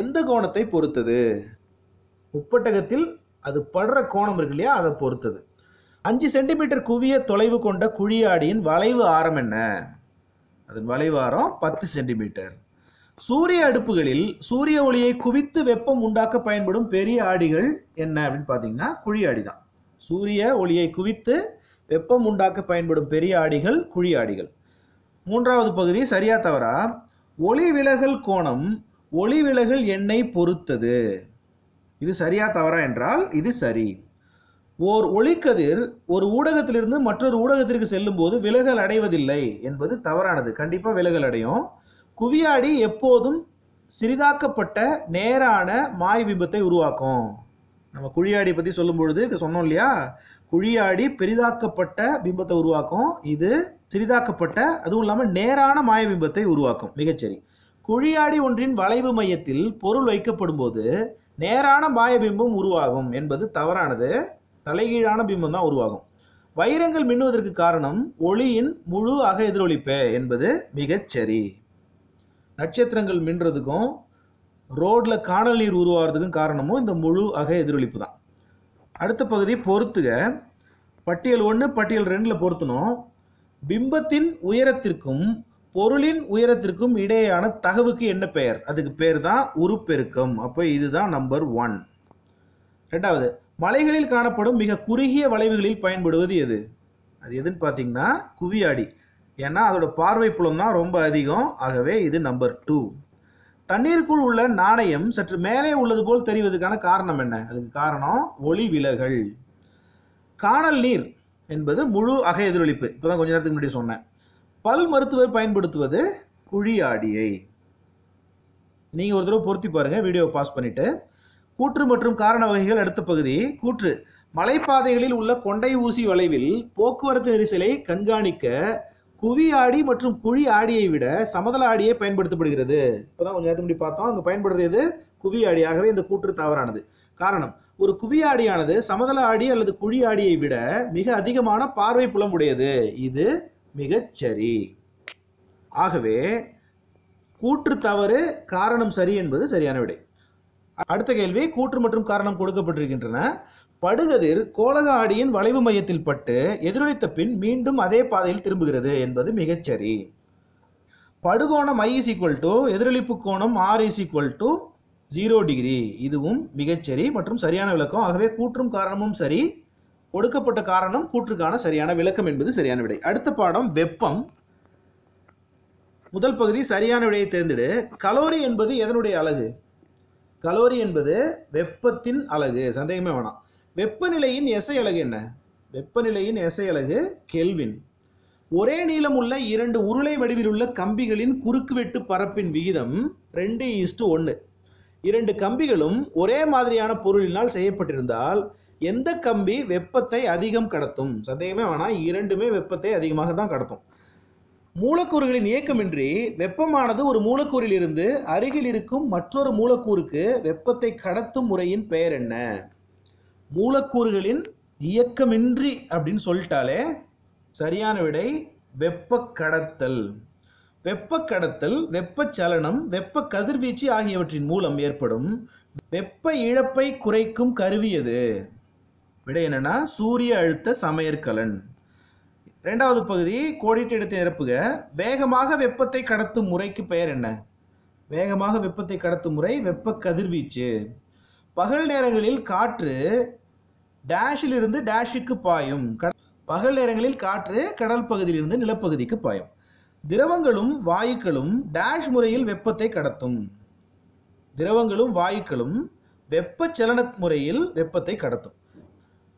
எந்த கோணத்தை பொறுத்தது முப்பட்டகத்தில் அது படுற கோணம் இருக்கு இல்லையா அதை பொறுத்தது அஞ்சு சென்டிமீட்டர் குவிய தொலைவு கொண்ட குழியாடியின் வளைவு ஆரம் என்ன அதன் வளைவு ஆரம் பத்து சென்டிமீட்டர் சூரிய அடுப்புகளில் சூரிய ஒளியை குவித்து வெப்பம் உண்டாக்க பயன்படும் பெரிய ஆடிகள் என்ன அப்படின்னு பார்த்தீங்கன்னா குழியாடி தான் சூரிய ஒளியை குவித்து வெப்பம் உண்டாக்க பயன்படும் பெரிய ஆடிகள் குழி ஆடிகள் மூன்றாவது பகுதி சரியா தவறா ஒளி விலகல் கோணம் ஒளி விலகல் எண்ணை பொறுத்தது இது சரியா தவறா என்றால் இது சரி ஓர் ஒளிக்கதிர் ஒரு ஊடகத்திலிருந்து மற்றொரு ஊடகத்திற்கு செல்லும் போது விலகல் அடைவதில்லை என்பது தவறானது கண்டிப்பாக விலகல் அடையும் குவியாடி எப்போதும் சிறிதாக்கப்பட்ட நேரான மாய் பிம்பத்தை உருவாக்கும் நம்ம குழியாடி பற்றி சொல்லும் பொழுது இது சொன்னோம் இல்லையா குழியாடி பெரிதாக்கப்பட்ட பிம்பத்தை உருவாக்கும் இது சிறிதாக்கப்பட்ட அதுவும் இல்லாமல் நேரான மாய பிம்பத்தை உருவாக்கும் மிகச்சரி குழியாடி ஒன்றின் வளைவு மையத்தில் பொருள் வைக்கப்படும் போது நேரான மாய பிம்பம் உருவாகும் என்பது தவறானது தலைகீழான பிம்பம் தான் உருவாகும் வைரங்கள் மின்னுவதற்கு காரணம் ஒளியின் முழு அக எதிரொலிப்பே என்பது மிகச்சரி நட்சத்திரங்கள் மின்றதுக்கும் ரோட்ல காணல் நீர் உருவாகிறதுக்கும் காரணமும் இந்த முழு அக எதிரொலிப்பு தான் அடுத்த பகுதி பொறுத்துக பட்டியல் ஒன்று பட்டியல் ரெண்டில் பொருத்தணும் பிம்பத்தின் உயரத்திற்கும் பொருளின் உயரத்திற்கும் இடையேயான தகவுக்கு என்ன பெயர் அதுக்கு பேர் தான் உருப்பெருக்கம் அப்போ இதுதான் நம்பர் ஒன் ரெண்டாவது மலைகளில் காணப்படும் மிக குறுகிய வளைவுகளில் பயன்படுவது எது அது எதுன்னு பார்த்தீங்கன்னா குவியாடி ஏன்னா அதோட பார்வை புலம் தான் ரொம்ப அதிகம் ஆகவே இது நம்பர் டூ தண்ணீருக்குள் உள்ள நாணயம் சற்று மேலே உள்ளது போல் தெரிவதற்கான காரணம் என்ன அதுக்கு காரணம் ஒளி விலகல் காணல் நீர் என்பது முழு அக எதிரொலிப்பு இப்போதான் கொஞ்ச நேரத்துக்கு முன்னாடி சொன்னேன் பல் மருத்துவர் பயன்படுத்துவது குழியாடியை நீங்கள் ஒரு தடவை பொருத்தி பாருங்கள் வீடியோ பாஸ் பண்ணிவிட்டு கூற்று மற்றும் காரண வகைகள் அடுத்த பகுதி கூற்று மலைப்பாதைகளில் உள்ள கொண்டை ஊசி வளைவில் போக்குவரத்து நெரிசலை கண்காணிக்க குவி ஆடி மற்றும் குழி ஆடியை விட சமதள ஆடியே பயன்படுத்தப்படுகிறது இப்போதான் கொஞ்சம் நேரத்து முடி பார்த்தோம் அங்கே பயன்படுத்தியது எது குவி ஆடியாகவே இந்த கூற்று தவறானது காரணம் ஒரு குவி ஆடியானது சமதள ஆடி அல்லது குழி ஆடியை விட மிக அதிகமான பார்வை புலம் உடையது இது மிகச்சரி ஆகவே கூற்று தவறு காரணம் சரி என்பது சரியான விடை அடுத்த கேள்வி கூற்று மற்றும் காரணம் கொடுக்கப்பட்டிருக்கின்றன படுகதிர் ஆடியின் வளைவு மையத்தில் பட்டு எதிரொலித்த பின் மீண்டும் அதே பாதையில் திரும்புகிறது என்பது மிகச்சரி படுகோணம் ஐ இஸ் ஈக்குவல் டு எதிரொலிப்பு கோணம் R is equal to zero degree இதுவும் மிகச்சரி மற்றும் சரியான விளக்கம் ஆகவே கூற்றும் காரணமும் சரி ஒடுக்கப்பட்ட காரணம் கூற்றுக்கான சரியான விளக்கம் என்பது சரியான விடை அடுத்த பாடம் வெப்பம் முதல் பகுதி சரியான விடையை தேர்ந்தெடு கலோரி என்பது எதனுடைய அழகு கலோரி என்பது வெப்பத்தின் அழகு சந்தேகமே வேணாம் வெப்பநிலையின் எசை அலகு என்ன வெப்பநிலையின் எசை அலகு கெல்வின் ஒரே நீளம் உள்ள இரண்டு உருளை வடிவில் உள்ள கம்பிகளின் குறுக்குவெட்டு பரப்பின் விகிதம் ரெண்டு ஈஸ்டு ஒன்று இரண்டு கம்பிகளும் ஒரே மாதிரியான பொருளினால் செய்யப்பட்டிருந்தால் எந்த கம்பி வெப்பத்தை அதிகம் கடத்தும் சந்தேகமே ஆனால் இரண்டுமே வெப்பத்தை அதிகமாக தான் கடத்தும் மூலக்கூறுகளின் இயக்கமின்றி வெப்பமானது ஒரு மூலக்கூறிலிருந்து அருகில் இருக்கும் மற்றொரு மூலக்கூறுக்கு வெப்பத்தை கடத்தும் முறையின் பெயர் என்ன மூலக்கூறுகளின் இயக்கமின்றி அப்படின்னு சொல்லிட்டாலே சரியான விடை வெப்ப கடத்தல் வெப்ப கடத்தல் வெப்பச்சலனம் வெப்ப கதிர்வீச்சு ஆகியவற்றின் மூலம் ஏற்படும் வெப்ப இழப்பை குறைக்கும் கருவி எது விடை என்னன்னா சூரிய அழுத்த சமையற்கலன் ரெண்டாவது பகுதி கோடிட்டு எடுத்து நிரப்புக வேகமாக வெப்பத்தை கடத்தும் முறைக்கு பெயர் என்ன வேகமாக வெப்பத்தை கடத்தும் முறை வெப்ப கதிர்வீச்சு பகல் நேரங்களில் காற்று டேஷிலிருந்து டேஷுக்கு பாயும் பகல் நேரங்களில் காற்று கடல் பகுதியிலிருந்து நிலப்பகுதிக்கு பாயும் திரவங்களும் வாயுக்களும் டேஷ் முறையில் வெப்பத்தை கடத்தும் திரவங்களும் வாயுக்களும் வெப்பச்சலன முறையில் வெப்பத்தை கடத்தும்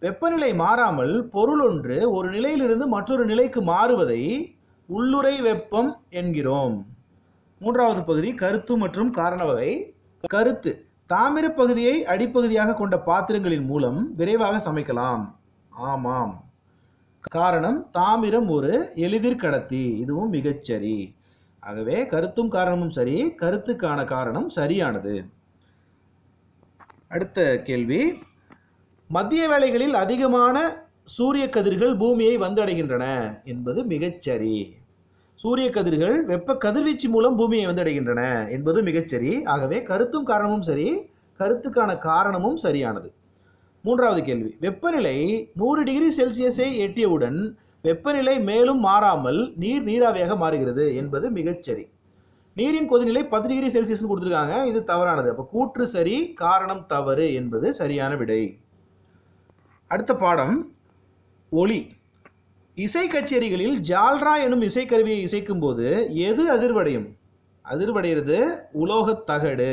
வெப்பநிலை மாறாமல் பொருள் ஒன்று ஒரு நிலையிலிருந்து மற்றொரு நிலைக்கு மாறுவதை உள்ளுறை வெப்பம் என்கிறோம் மூன்றாவது பகுதி கருத்து மற்றும் காரண வகை கருத்து தாமிர பகுதியை அடிப்பகுதியாக கொண்ட பாத்திரங்களின் மூலம் விரைவாக சமைக்கலாம் ஆமாம் காரணம் தாமிரம் ஒரு எளிதிர் கடத்தி இதுவும் மிகச்சரி ஆகவே கருத்தும் காரணமும் சரி கருத்துக்கான காரணம் சரியானது அடுத்த கேள்வி மத்திய வேளைகளில் அதிகமான சூரிய கதிர்கள் பூமியை வந்தடைகின்றன என்பது மிகச்சரி சூரிய கதிர்கள் வெப்ப கதிர்வீச்சு மூலம் பூமியை வந்து அடைகின்றன என்பது மிகச்சரி ஆகவே கருத்தும் காரணமும் சரி கருத்துக்கான காரணமும் சரியானது மூன்றாவது கேள்வி வெப்பநிலை நூறு டிகிரி செல்சியஸை எட்டியவுடன் வெப்பநிலை மேலும் மாறாமல் நீர் நீராவியாக மாறுகிறது என்பது மிகச்சரி நீரின் கொதிநிலை பத்து டிகிரி செல்சியஸ்னு கொடுத்துருக்காங்க இது தவறானது அப்போ கூற்று சரி காரணம் தவறு என்பது சரியான விடை அடுத்த பாடம் ஒளி இசை கச்சேரிகளில் ஜால்ரா எனும் இசைக்கருவியை இசைக்கும் போது எது அதிர்வடையும் அதிர்வடைகிறது உலோகத் தகடு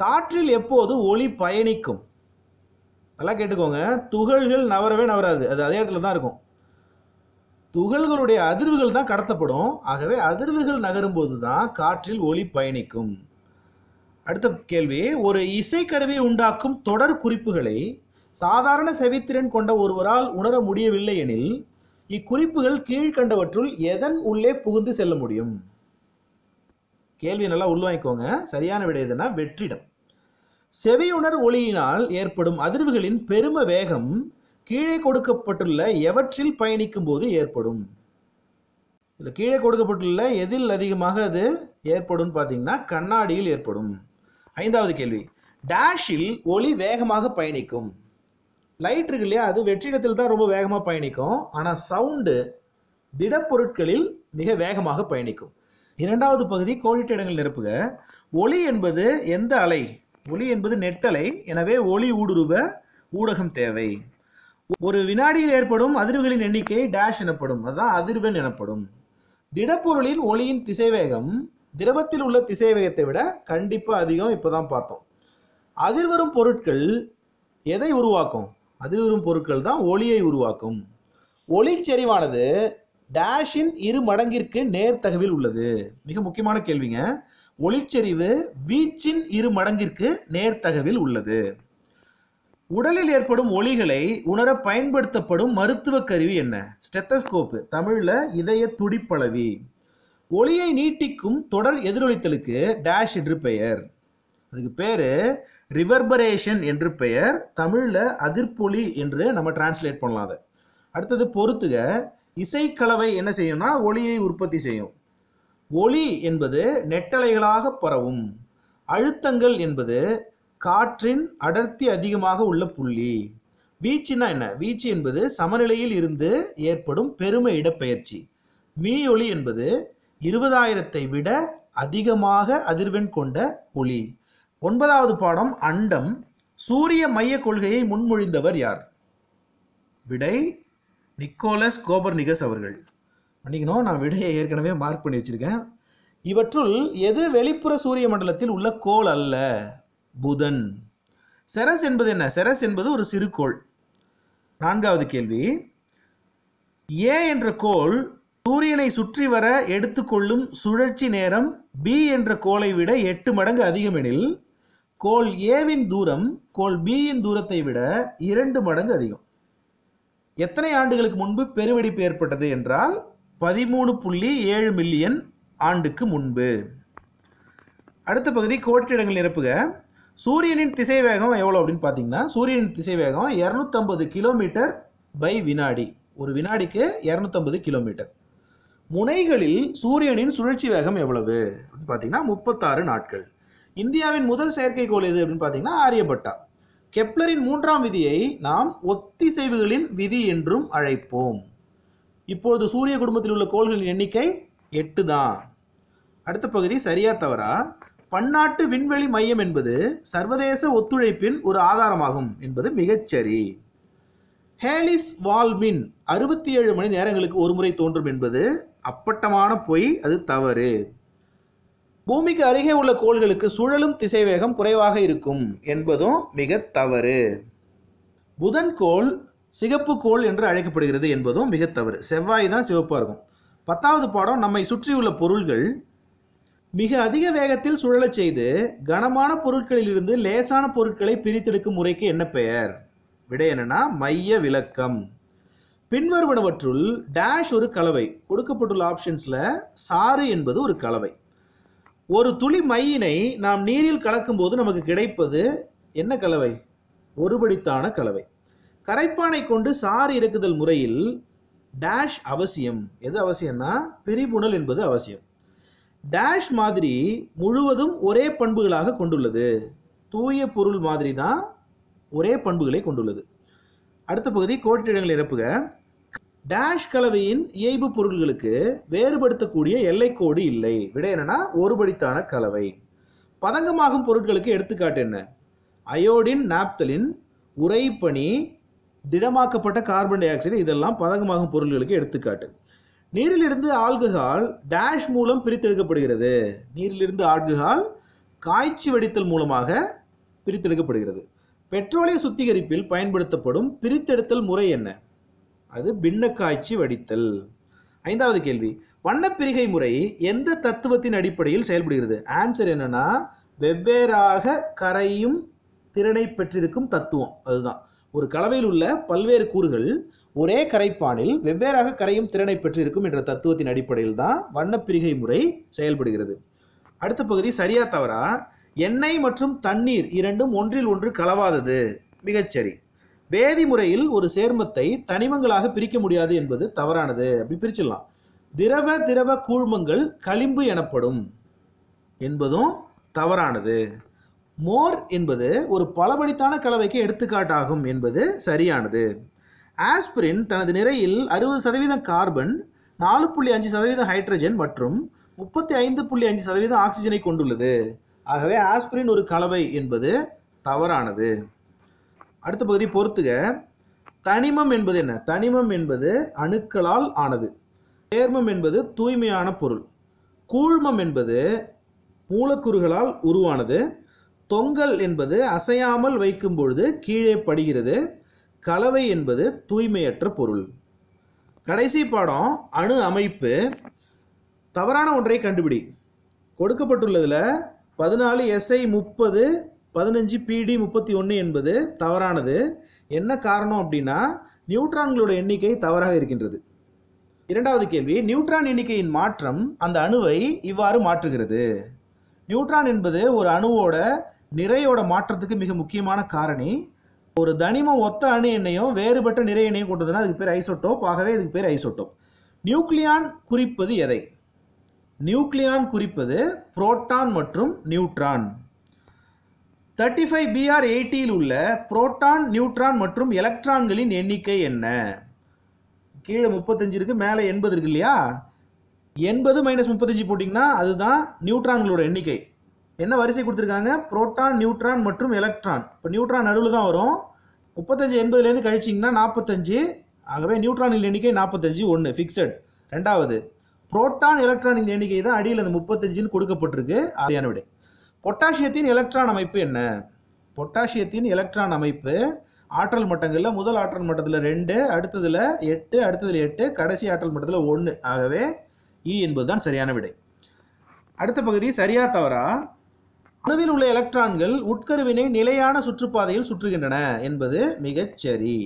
காற்றில் எப்போது ஒளி பயணிக்கும் நல்லா கேட்டுக்கோங்க துகள்கள் நவரவே நவராது அது அதே இடத்துல தான் இருக்கும் துகள்களுடைய அதிர்வுகள் தான் கடத்தப்படும் ஆகவே அதிர்வுகள் நகரும் போது தான் காற்றில் ஒளி பயணிக்கும் அடுத்த கேள்வி ஒரு இசைக்கருவி உண்டாக்கும் தொடர் குறிப்புகளை சாதாரண செவித்திறன் கொண்ட ஒருவரால் உணர முடியவில்லை எனில் இக்குறிப்புகள் கீழ்கண்டவற்றுள் எதன் உள்ளே புகுந்து செல்ல முடியும் கேள்வி நல்லா உள்வாங்கிக்கோங்க சரியான விடை எதுனா வெற்றிடம் செவியுணர் ஒளியினால் ஏற்படும் அதிர்வுகளின் பெரும வேகம் கீழே கொடுக்கப்பட்டுள்ள எவற்றில் பயணிக்கும் போது ஏற்படும் இதில் கீழே கொடுக்கப்பட்டுள்ள எதில் அதிகமாக அது ஏற்படும் பார்த்தீங்கன்னா கண்ணாடியில் ஏற்படும் ஐந்தாவது கேள்வி டேஷில் ஒளி வேகமாக பயணிக்கும் லைட் இருக்கு இல்லையா அது வெற்றிடத்தில் தான் ரொம்ப வேகமாக பயணிக்கும் ஆனால் சவுண்டு திடப்பொருட்களில் மிக வேகமாக பயணிக்கும் இரண்டாவது பகுதி கோடிட்ட இடங்கள் நிரப்புக ஒளி என்பது எந்த அலை ஒளி என்பது நெட்டலை எனவே ஒளி ஊடுருவ ஊடகம் தேவை ஒரு வினாடியில் ஏற்படும் அதிர்வுகளின் எண்ணிக்கை டேஷ் எனப்படும் அதுதான் அதிர்வெண் எனப்படும் திடப்பொருளின் ஒளியின் திசைவேகம் திரவத்தில் உள்ள திசைவேகத்தை விட கண்டிப்பாக அதிகம் இப்போ தான் பார்த்தோம் அதிர்வரும் பொருட்கள் எதை உருவாக்கும் அதிரும் பொருட்கள் தான் ஒளியை உருவாக்கும் ஒளிச்செறிவானது டேஷின் இரு மடங்கிற்கு நேர்த்தகவில் உள்ளது மிக முக்கியமான கேள்விங்க ஒளிச்செறிவு வீச்சின் இரு மடங்கிற்கு நேர்த்தகவில் உள்ளது உடலில் ஏற்படும் ஒளிகளை உணர பயன்படுத்தப்படும் மருத்துவ கருவி என்ன ஸ்டெத்தஸ்கோப்பு தமிழில் இதய துடிப்பளவி ஒளியை நீட்டிக்கும் தொடர் எதிரொலித்தலுக்கு டேஷ் என்று பெயர் அதுக்கு பேர் ரிவர்பரேஷன் என்று பெயர் தமிழில் அதிர்ப்பொலி என்று நம்ம டிரான்ஸ்லேட் பண்ணலாம் அதை அடுத்தது பொறுத்துக இசைக்கலவை என்ன செய்யும்னா ஒளியை உற்பத்தி செய்யும் ஒளி என்பது நெட்டலைகளாக பரவும் அழுத்தங்கள் என்பது காற்றின் அடர்த்தி அதிகமாக உள்ள புள்ளி வீச்சுனா என்ன வீச்சு என்பது சமநிலையில் இருந்து ஏற்படும் பெரும இடப்பெயர்ச்சி ஒளி என்பது இருபதாயிரத்தை விட அதிகமாக அதிர்வெண் கொண்ட ஒளி ஒன்பதாவது பாடம் அண்டம் சூரிய மைய கொள்கையை முன்மொழிந்தவர் யார் விடை நிக்கோலஸ் கோபர்னிகஸ் அவர்கள் பண்ணிக்கணும் நான் விடையை ஏற்கனவே மார்க் பண்ணி வச்சுருக்கேன் இவற்றுள் எது வெளிப்புற சூரிய மண்டலத்தில் உள்ள கோள் அல்ல புதன் செரஸ் என்பது என்ன செரஸ் என்பது ஒரு சிறுகோள் நான்காவது கேள்வி ஏ என்ற கோள் சூரியனை சுற்றி வர எடுத்துக்கொள்ளும் சுழற்சி நேரம் பி என்ற கோளை விட எட்டு மடங்கு அதிகமெனில் கோல் ஏவின் தூரம் கோல் பியின் தூரத்தை விட இரண்டு மடங்கு அதிகம் எத்தனை ஆண்டுகளுக்கு முன்பு பெருவெடிப்பு ஏற்பட்டது என்றால் பதிமூணு புள்ளி ஏழு மில்லியன் ஆண்டுக்கு முன்பு அடுத்த பகுதி கோட்டிடங்கள் நிரப்புக சூரியனின் திசை வேகம் எவ்வளோ அப்படின்னு பார்த்தீங்கன்னா சூரியனின் திசை வேகம் இரநூத்தம்பது கிலோமீட்டர் பை வினாடி ஒரு வினாடிக்கு இரநூத்தம்பது கிலோமீட்டர் முனைகளில் சூரியனின் சுழற்சி வேகம் எவ்வளவு அப்படின்னு பார்த்தீங்கன்னா முப்பத்தாறு நாட்கள் இந்தியாவின் முதல் செயற்கைக்கோள் எது அப்படின்னு பார்த்தீங்கன்னா ஆரியபட்டா கெப்லரின் மூன்றாம் விதியை நாம் ஒத்திசைவுகளின் விதி என்றும் அழைப்போம் இப்பொழுது சூரிய குடும்பத்தில் உள்ள கோள்களின் எண்ணிக்கை எட்டு தான் அடுத்த பகுதி சரியா தவறா பன்னாட்டு விண்வெளி மையம் என்பது சர்வதேச ஒத்துழைப்பின் ஒரு ஆதாரமாகும் என்பது மிகச்சரி ஹேலிஸ் வால்மின் அறுபத்தி ஏழு மணி நேரங்களுக்கு ஒரு முறை தோன்றும் என்பது அப்பட்டமான பொய் அது தவறு பூமிக்கு அருகே உள்ள கோள்களுக்கு சுழலும் திசைவேகம் குறைவாக இருக்கும் என்பதும் மிக தவறு புதன் கோள் சிகப்பு கோள் என்று அழைக்கப்படுகிறது என்பதும் மிக தவறு செவ்வாய் தான் சிவப்பாக இருக்கும் பத்தாவது பாடம் நம்மை சுற்றியுள்ள பொருள்கள் மிக அதிக வேகத்தில் சுழலச் செய்து கனமான பொருட்களிலிருந்து லேசான பொருட்களை பிரித்தெடுக்கும் முறைக்கு என்ன பெயர் விடை என்னன்னா மைய விளக்கம் பின்வருவனவற்றுள் டேஷ் ஒரு கலவை கொடுக்கப்பட்டுள்ள ஆப்ஷன்ஸில் சாறு என்பது ஒரு கலவை ஒரு துளி மையினை நாம் நீரில் கலக்கும்போது நமக்கு கிடைப்பது என்ன கலவை ஒருபடித்தான கலவை கரைப்பானை கொண்டு சாறு இறக்குதல் முறையில் டேஷ் அவசியம் எது அவசியம்னா பிரிபுணல் என்பது அவசியம் டேஷ் மாதிரி முழுவதும் ஒரே பண்புகளாக கொண்டுள்ளது தூய பொருள் மாதிரி தான் ஒரே பண்புகளை கொண்டுள்ளது அடுத்த பகுதி கோட்டிடங்களை நிரப்புக டேஷ் கலவையின் இயல்பு பொருள்களுக்கு வேறுபடுத்தக்கூடிய எல்லைக்கோடு இல்லை விட என்னன்னா ஒருபடித்தான கலவை பதங்கமாகும் பொருட்களுக்கு எடுத்துக்காட்டு என்ன அயோடின் நாப்தலின் உரைப்பனி திடமாக்கப்பட்ட கார்பன் டை ஆக்சைடு இதெல்லாம் பதங்கமாகும் பொருள்களுக்கு எடுத்துக்காட்டு நீரிலிருந்து ஆல்கஹால் டேஷ் மூலம் பிரித்தெடுக்கப்படுகிறது நீரிலிருந்து ஆல்கஹால் காய்ச்சி வடித்தல் மூலமாக பிரித்தெடுக்கப்படுகிறது பெட்ரோலிய சுத்திகரிப்பில் பயன்படுத்தப்படும் பிரித்தெடுத்தல் முறை என்ன அது பின்ன காய்ச்சி வடித்தல் ஐந்தாவது கேள்வி வண்ணப்பிரிகை முறை எந்த தத்துவத்தின் அடிப்படையில் செயல்படுகிறது ஆன்சர் என்னன்னா வெவ்வேறாக கரையும் திறனை பெற்றிருக்கும் தத்துவம் அதுதான் ஒரு கலவையில் உள்ள பல்வேறு கூறுகள் ஒரே கரைப்பானில் வெவ்வேறாக கரையும் திறனை பெற்றிருக்கும் என்ற தத்துவத்தின் அடிப்படையில் தான் வண்ணப்பிரிகை முறை செயல்படுகிறது அடுத்த பகுதி சரியா தவறா எண்ணெய் மற்றும் தண்ணீர் இரண்டும் ஒன்றில் ஒன்று கலவாதது மிகச்சரி வேதி முறையில் ஒரு சேர்மத்தை தனிமங்களாக பிரிக்க முடியாது என்பது தவறானது அப்படி பிரிச்சிடலாம் திரவ திரவ கூழ்மங்கள் களிம்பு எனப்படும் என்பதும் தவறானது மோர் என்பது ஒரு பலபடித்தான கலவைக்கு எடுத்துக்காட்டாகும் என்பது சரியானது ஆஸ்பிரின் தனது நிறையில் அறுபது சதவீதம் கார்பன் நாலு புள்ளி அஞ்சு சதவீதம் ஹைட்ரஜன் மற்றும் முப்பத்தி ஐந்து புள்ளி அஞ்சு சதவீதம் ஆக்சிஜனை கொண்டுள்ளது ஆகவே ஆஸ்பிரின் ஒரு கலவை என்பது தவறானது அடுத்த பகுதி பொறுத்துக தனிமம் என்பது என்ன தனிமம் என்பது அணுக்களால் ஆனது சேர்மம் என்பது தூய்மையான பொருள் கூழ்மம் என்பது மூலக்கூறுகளால் உருவானது தொங்கல் என்பது அசையாமல் வைக்கும் பொழுது கீழே படுகிறது கலவை என்பது தூய்மையற்ற பொருள் கடைசி பாடம் அணு அமைப்பு தவறான ஒன்றை கண்டுபிடி கொடுக்கப்பட்டுள்ளதில் பதினாலு எஸ்ஐ முப்பது பதினஞ்சு பிடி முப்பத்தி ஒன்று என்பது தவறானது என்ன காரணம் அப்படின்னா நியூட்ரான்களோட எண்ணிக்கை தவறாக இருக்கின்றது இரண்டாவது கேள்வி நியூட்ரான் எண்ணிக்கையின் மாற்றம் அந்த அணுவை இவ்வாறு மாற்றுகிறது நியூட்ரான் என்பது ஒரு அணுவோட நிறையோட மாற்றத்துக்கு மிக முக்கியமான காரணி ஒரு தனிம ஒத்த அணு எண்ணையும் வேறுபட்ட நிறை எண்ணையும் கொண்டதுன்னா அதுக்கு பேர் ஐசோட்டோப் ஆகவே இதுக்கு பேர் ஐசோட்டோப் நியூக்ளியான் குறிப்பது எதை நியூக்ளியான் குறிப்பது புரோட்டான் மற்றும் நியூட்ரான் தேர்ட்டி ஃபைவ் பிஆர் எயிட்டியில் உள்ள புரோட்டான் நியூட்ரான் மற்றும் எலக்ட்ரான்களின் எண்ணிக்கை என்ன கீழே முப்பத்தஞ்சு இருக்குது மேலே எண்பது இருக்கு இல்லையா எண்பது மைனஸ் முப்பத்தஞ்சு போட்டிங்கன்னா அதுதான் நியூட்ரான்களோட எண்ணிக்கை என்ன வரிசை கொடுத்துருக்காங்க புரோட்டான் நியூட்ரான் மற்றும் எலக்ட்ரான் இப்போ நியூட்ரான் நடுவில் தான் வரும் முப்பத்தஞ்சு எண்பதுலேருந்து கழிச்சிங்கன்னா நாற்பத்தஞ்சு ஆகவே நியூட்ரானின் எண்ணிக்கை நாற்பத்தஞ்சு ஒன்று ஃபிக்ஸட் ரெண்டாவது புரோட்டான் எலக்ட்ரானின் எண்ணிக்கை தான் அடியில் அந்த முப்பத்தஞ்சுன்னு கொடுக்கப்பட்டிருக்கு ஆரியான விட பொட்டாசியத்தின் எலக்ட்ரான் அமைப்பு என்ன பொட்டாசியத்தின் எலக்ட்ரான் அமைப்பு ஆற்றல் மட்டங்களில் முதல் ஆற்றல் மட்டத்தில் ரெண்டு அடுத்ததில் எட்டு அடுத்ததில் எட்டு கடைசி ஆற்றல் மட்டத்தில் ஒன்று ஆகவே இ e என்பதுதான் சரியான விடை அடுத்த பகுதி சரியா தவறா அணுவில் உள்ள எலக்ட்ரான்கள் உட்கருவினை நிலையான சுற்றுப்பாதையில் சுற்றுகின்றன என்பது மிகச்சரி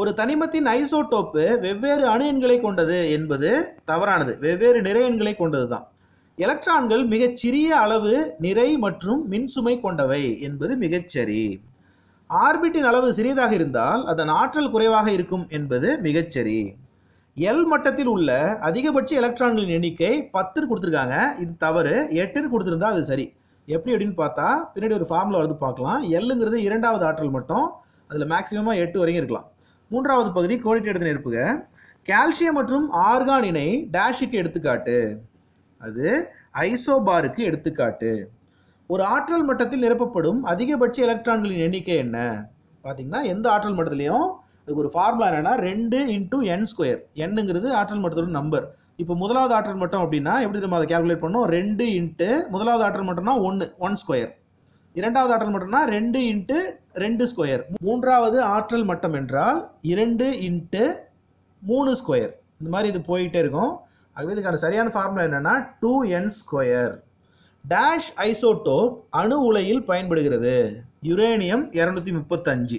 ஒரு தனிமத்தின் ஐசோடோப்பு வெவ்வேறு அணு எண்களை கொண்டது என்பது தவறானது வெவ்வேறு நிறை எண்களை கொண்டது தான் எலக்ட்ரான்கள் மிகச்சிறிய அளவு நிறை மற்றும் மின்சுமை கொண்டவை என்பது மிகச்சரி ஆர்பிட்டின் அளவு சிறியதாக இருந்தால் அதன் ஆற்றல் குறைவாக இருக்கும் என்பது மிகச்சரி எல் மட்டத்தில் உள்ள அதிகபட்ச எலக்ட்ரான்களின் எண்ணிக்கை பத்துன்னு கொடுத்துருக்காங்க இது தவறு எட்டுன்னு கொடுத்துருந்தா அது சரி எப்படி அப்படின்னு பார்த்தா பின்னாடி ஒரு ஃபார்முலா வந்து பார்க்கலாம் எல்லுங்கிறது இரண்டாவது ஆற்றல் மட்டும் அதில் மேக்சிமமாக எட்டு வரைக்கும் இருக்கலாம் மூன்றாவது பகுதி கோடிட்டு எடுத்து நிற்புங்க கால்சியம் மற்றும் ஆர்கான் இணை டேஷுக்கு எடுத்துக்காட்டு அது ஐசோபாருக்கு எடுத்துக்காட்டு ஒரு ஆற்றல் மட்டத்தில் நிரப்பப்படும் அதிகபட்ச எலக்ட்ரான்களின் எண்ணிக்கை என்ன பார்த்தீங்கன்னா எந்த ஆற்றல் மட்டத்துலேயும் அதுக்கு ஒரு ஃபார்முலா என்னென்னா ரெண்டு இன்ட்டு என் ஸ்கொயர் என்னுங்கிறது ஆற்றல் மட்டத்தோட நம்பர் இப்போ முதலாவது ஆற்றல் மட்டம் அப்படின்னா எப்படி நம்ம அதை கேல்குலேட் பண்ணோம் ரெண்டு இன்ட்டு முதலாவது ஆற்றல் மட்டம்னா ஒன்று ஒன் ஸ்கொயர் இரண்டாவது ஆற்றல் மட்டம்னா ரெண்டு இன்ட்டு ரெண்டு ஸ்கொயர் மூன்றாவது ஆற்றல் மட்டம் என்றால் இரண்டு இன்ட்டு மூணு ஸ்கொயர் இந்த மாதிரி இது போயிட்டே இருக்கும் ஆகவே இதுக்கான சரியான ஃபார்முலா என்னென்னா two N square dash isotope அணு உலையில் பயன்படுகிறது யுரேனியம் இரநூத்தி முப்பத்தஞ்சு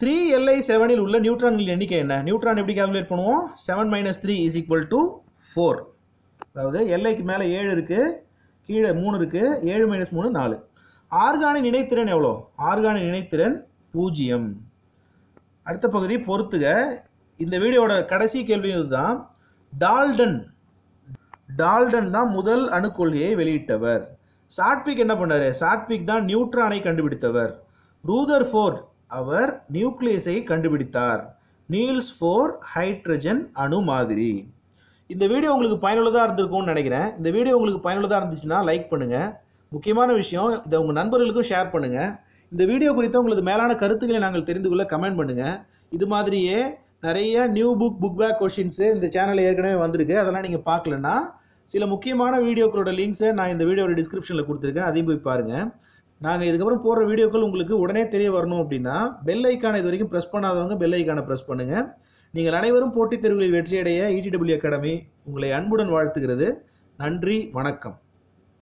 த்ரீ எல்ஐ செவனில் உள்ள நியூட்ரான்களின் எண்ணிக்கை என்ன நியூட்ரான் எப்படி கால்குலேட் பண்ணுவோம் seven minus three is equal to four அதாவது எல்ஐக்கு மேலே ஏழு இருக்குது கீழே மூணு இருக்குது ஏழு மைனஸ் மூணு நாலு ஆர்கானின் நினைத்திறன் எவ்வளோ ஆர்கானின் நினைத்திறன் பூஜ்ஜியம் அடுத்த பகுதி பொறுத்துக இந்த வீடியோட கடைசி கேள்வி இதுதான் டால்டன் டால்டன் தான் முதல் அணுக்கொள்கையை வெளியிட்டவர் சாட்விக் என்ன பண்ணார் சாட்விக் தான் நியூட்ரானை கண்டுபிடித்தவர் ரூதர் ஃபோர்ட் அவர் நியூக்ளியஸை கண்டுபிடித்தார் நீல்ஸ் ஃபோர் ஹைட்ரஜன் அணு மாதிரி இந்த வீடியோ உங்களுக்கு பயனுள்ளதாக இருந்திருக்கும்னு நினைக்கிறேன் இந்த வீடியோ உங்களுக்கு பயனுள்ளதாக இருந்துச்சுன்னா லைக் பண்ணுங்கள் முக்கியமான விஷயம் இதை உங்கள் நண்பர்களுக்கும் ஷேர் பண்ணுங்கள் இந்த வீடியோ குறித்த உங்களது மேலான கருத்துக்களை நாங்கள் தெரிந்து கொள்ள கமெண்ட் பண்ணுங்கள் இது மாதிரியே நிறைய new book book back questions இந்த சேனலில் ஏற்கனவே வந்திருக்கு அதெல்லாம் நீங்கள் பார்க்கலன்னா சில முக்கியமான வீடியோக்களோட லிங்க்ஸை நான் இந்த வீடியோட டிஸ்கிரிப்ஷனில் கொடுத்துருக்கேன் அதையும் போய் பாருங்கள் நாங்கள் இதுக்கப்புறம் போடுற வீடியோக்கள் உங்களுக்கு உடனே தெரிய வரணும் அப்படின்னா பெல் ஐக்கானை இது வரைக்கும் ப்ரெஸ் பண்ணாதவங்க பெல் ஐக்கானை ப்ரெஸ் பண்ணுங்கள் நீங்கள் அனைவரும் போட்டித் தேர்வுகளில் வெற்றியடைய இடிடபிள்யூ e அகாடமி உங்களை அன்புடன் வாழ்த்துகிறது நன்றி வணக்கம்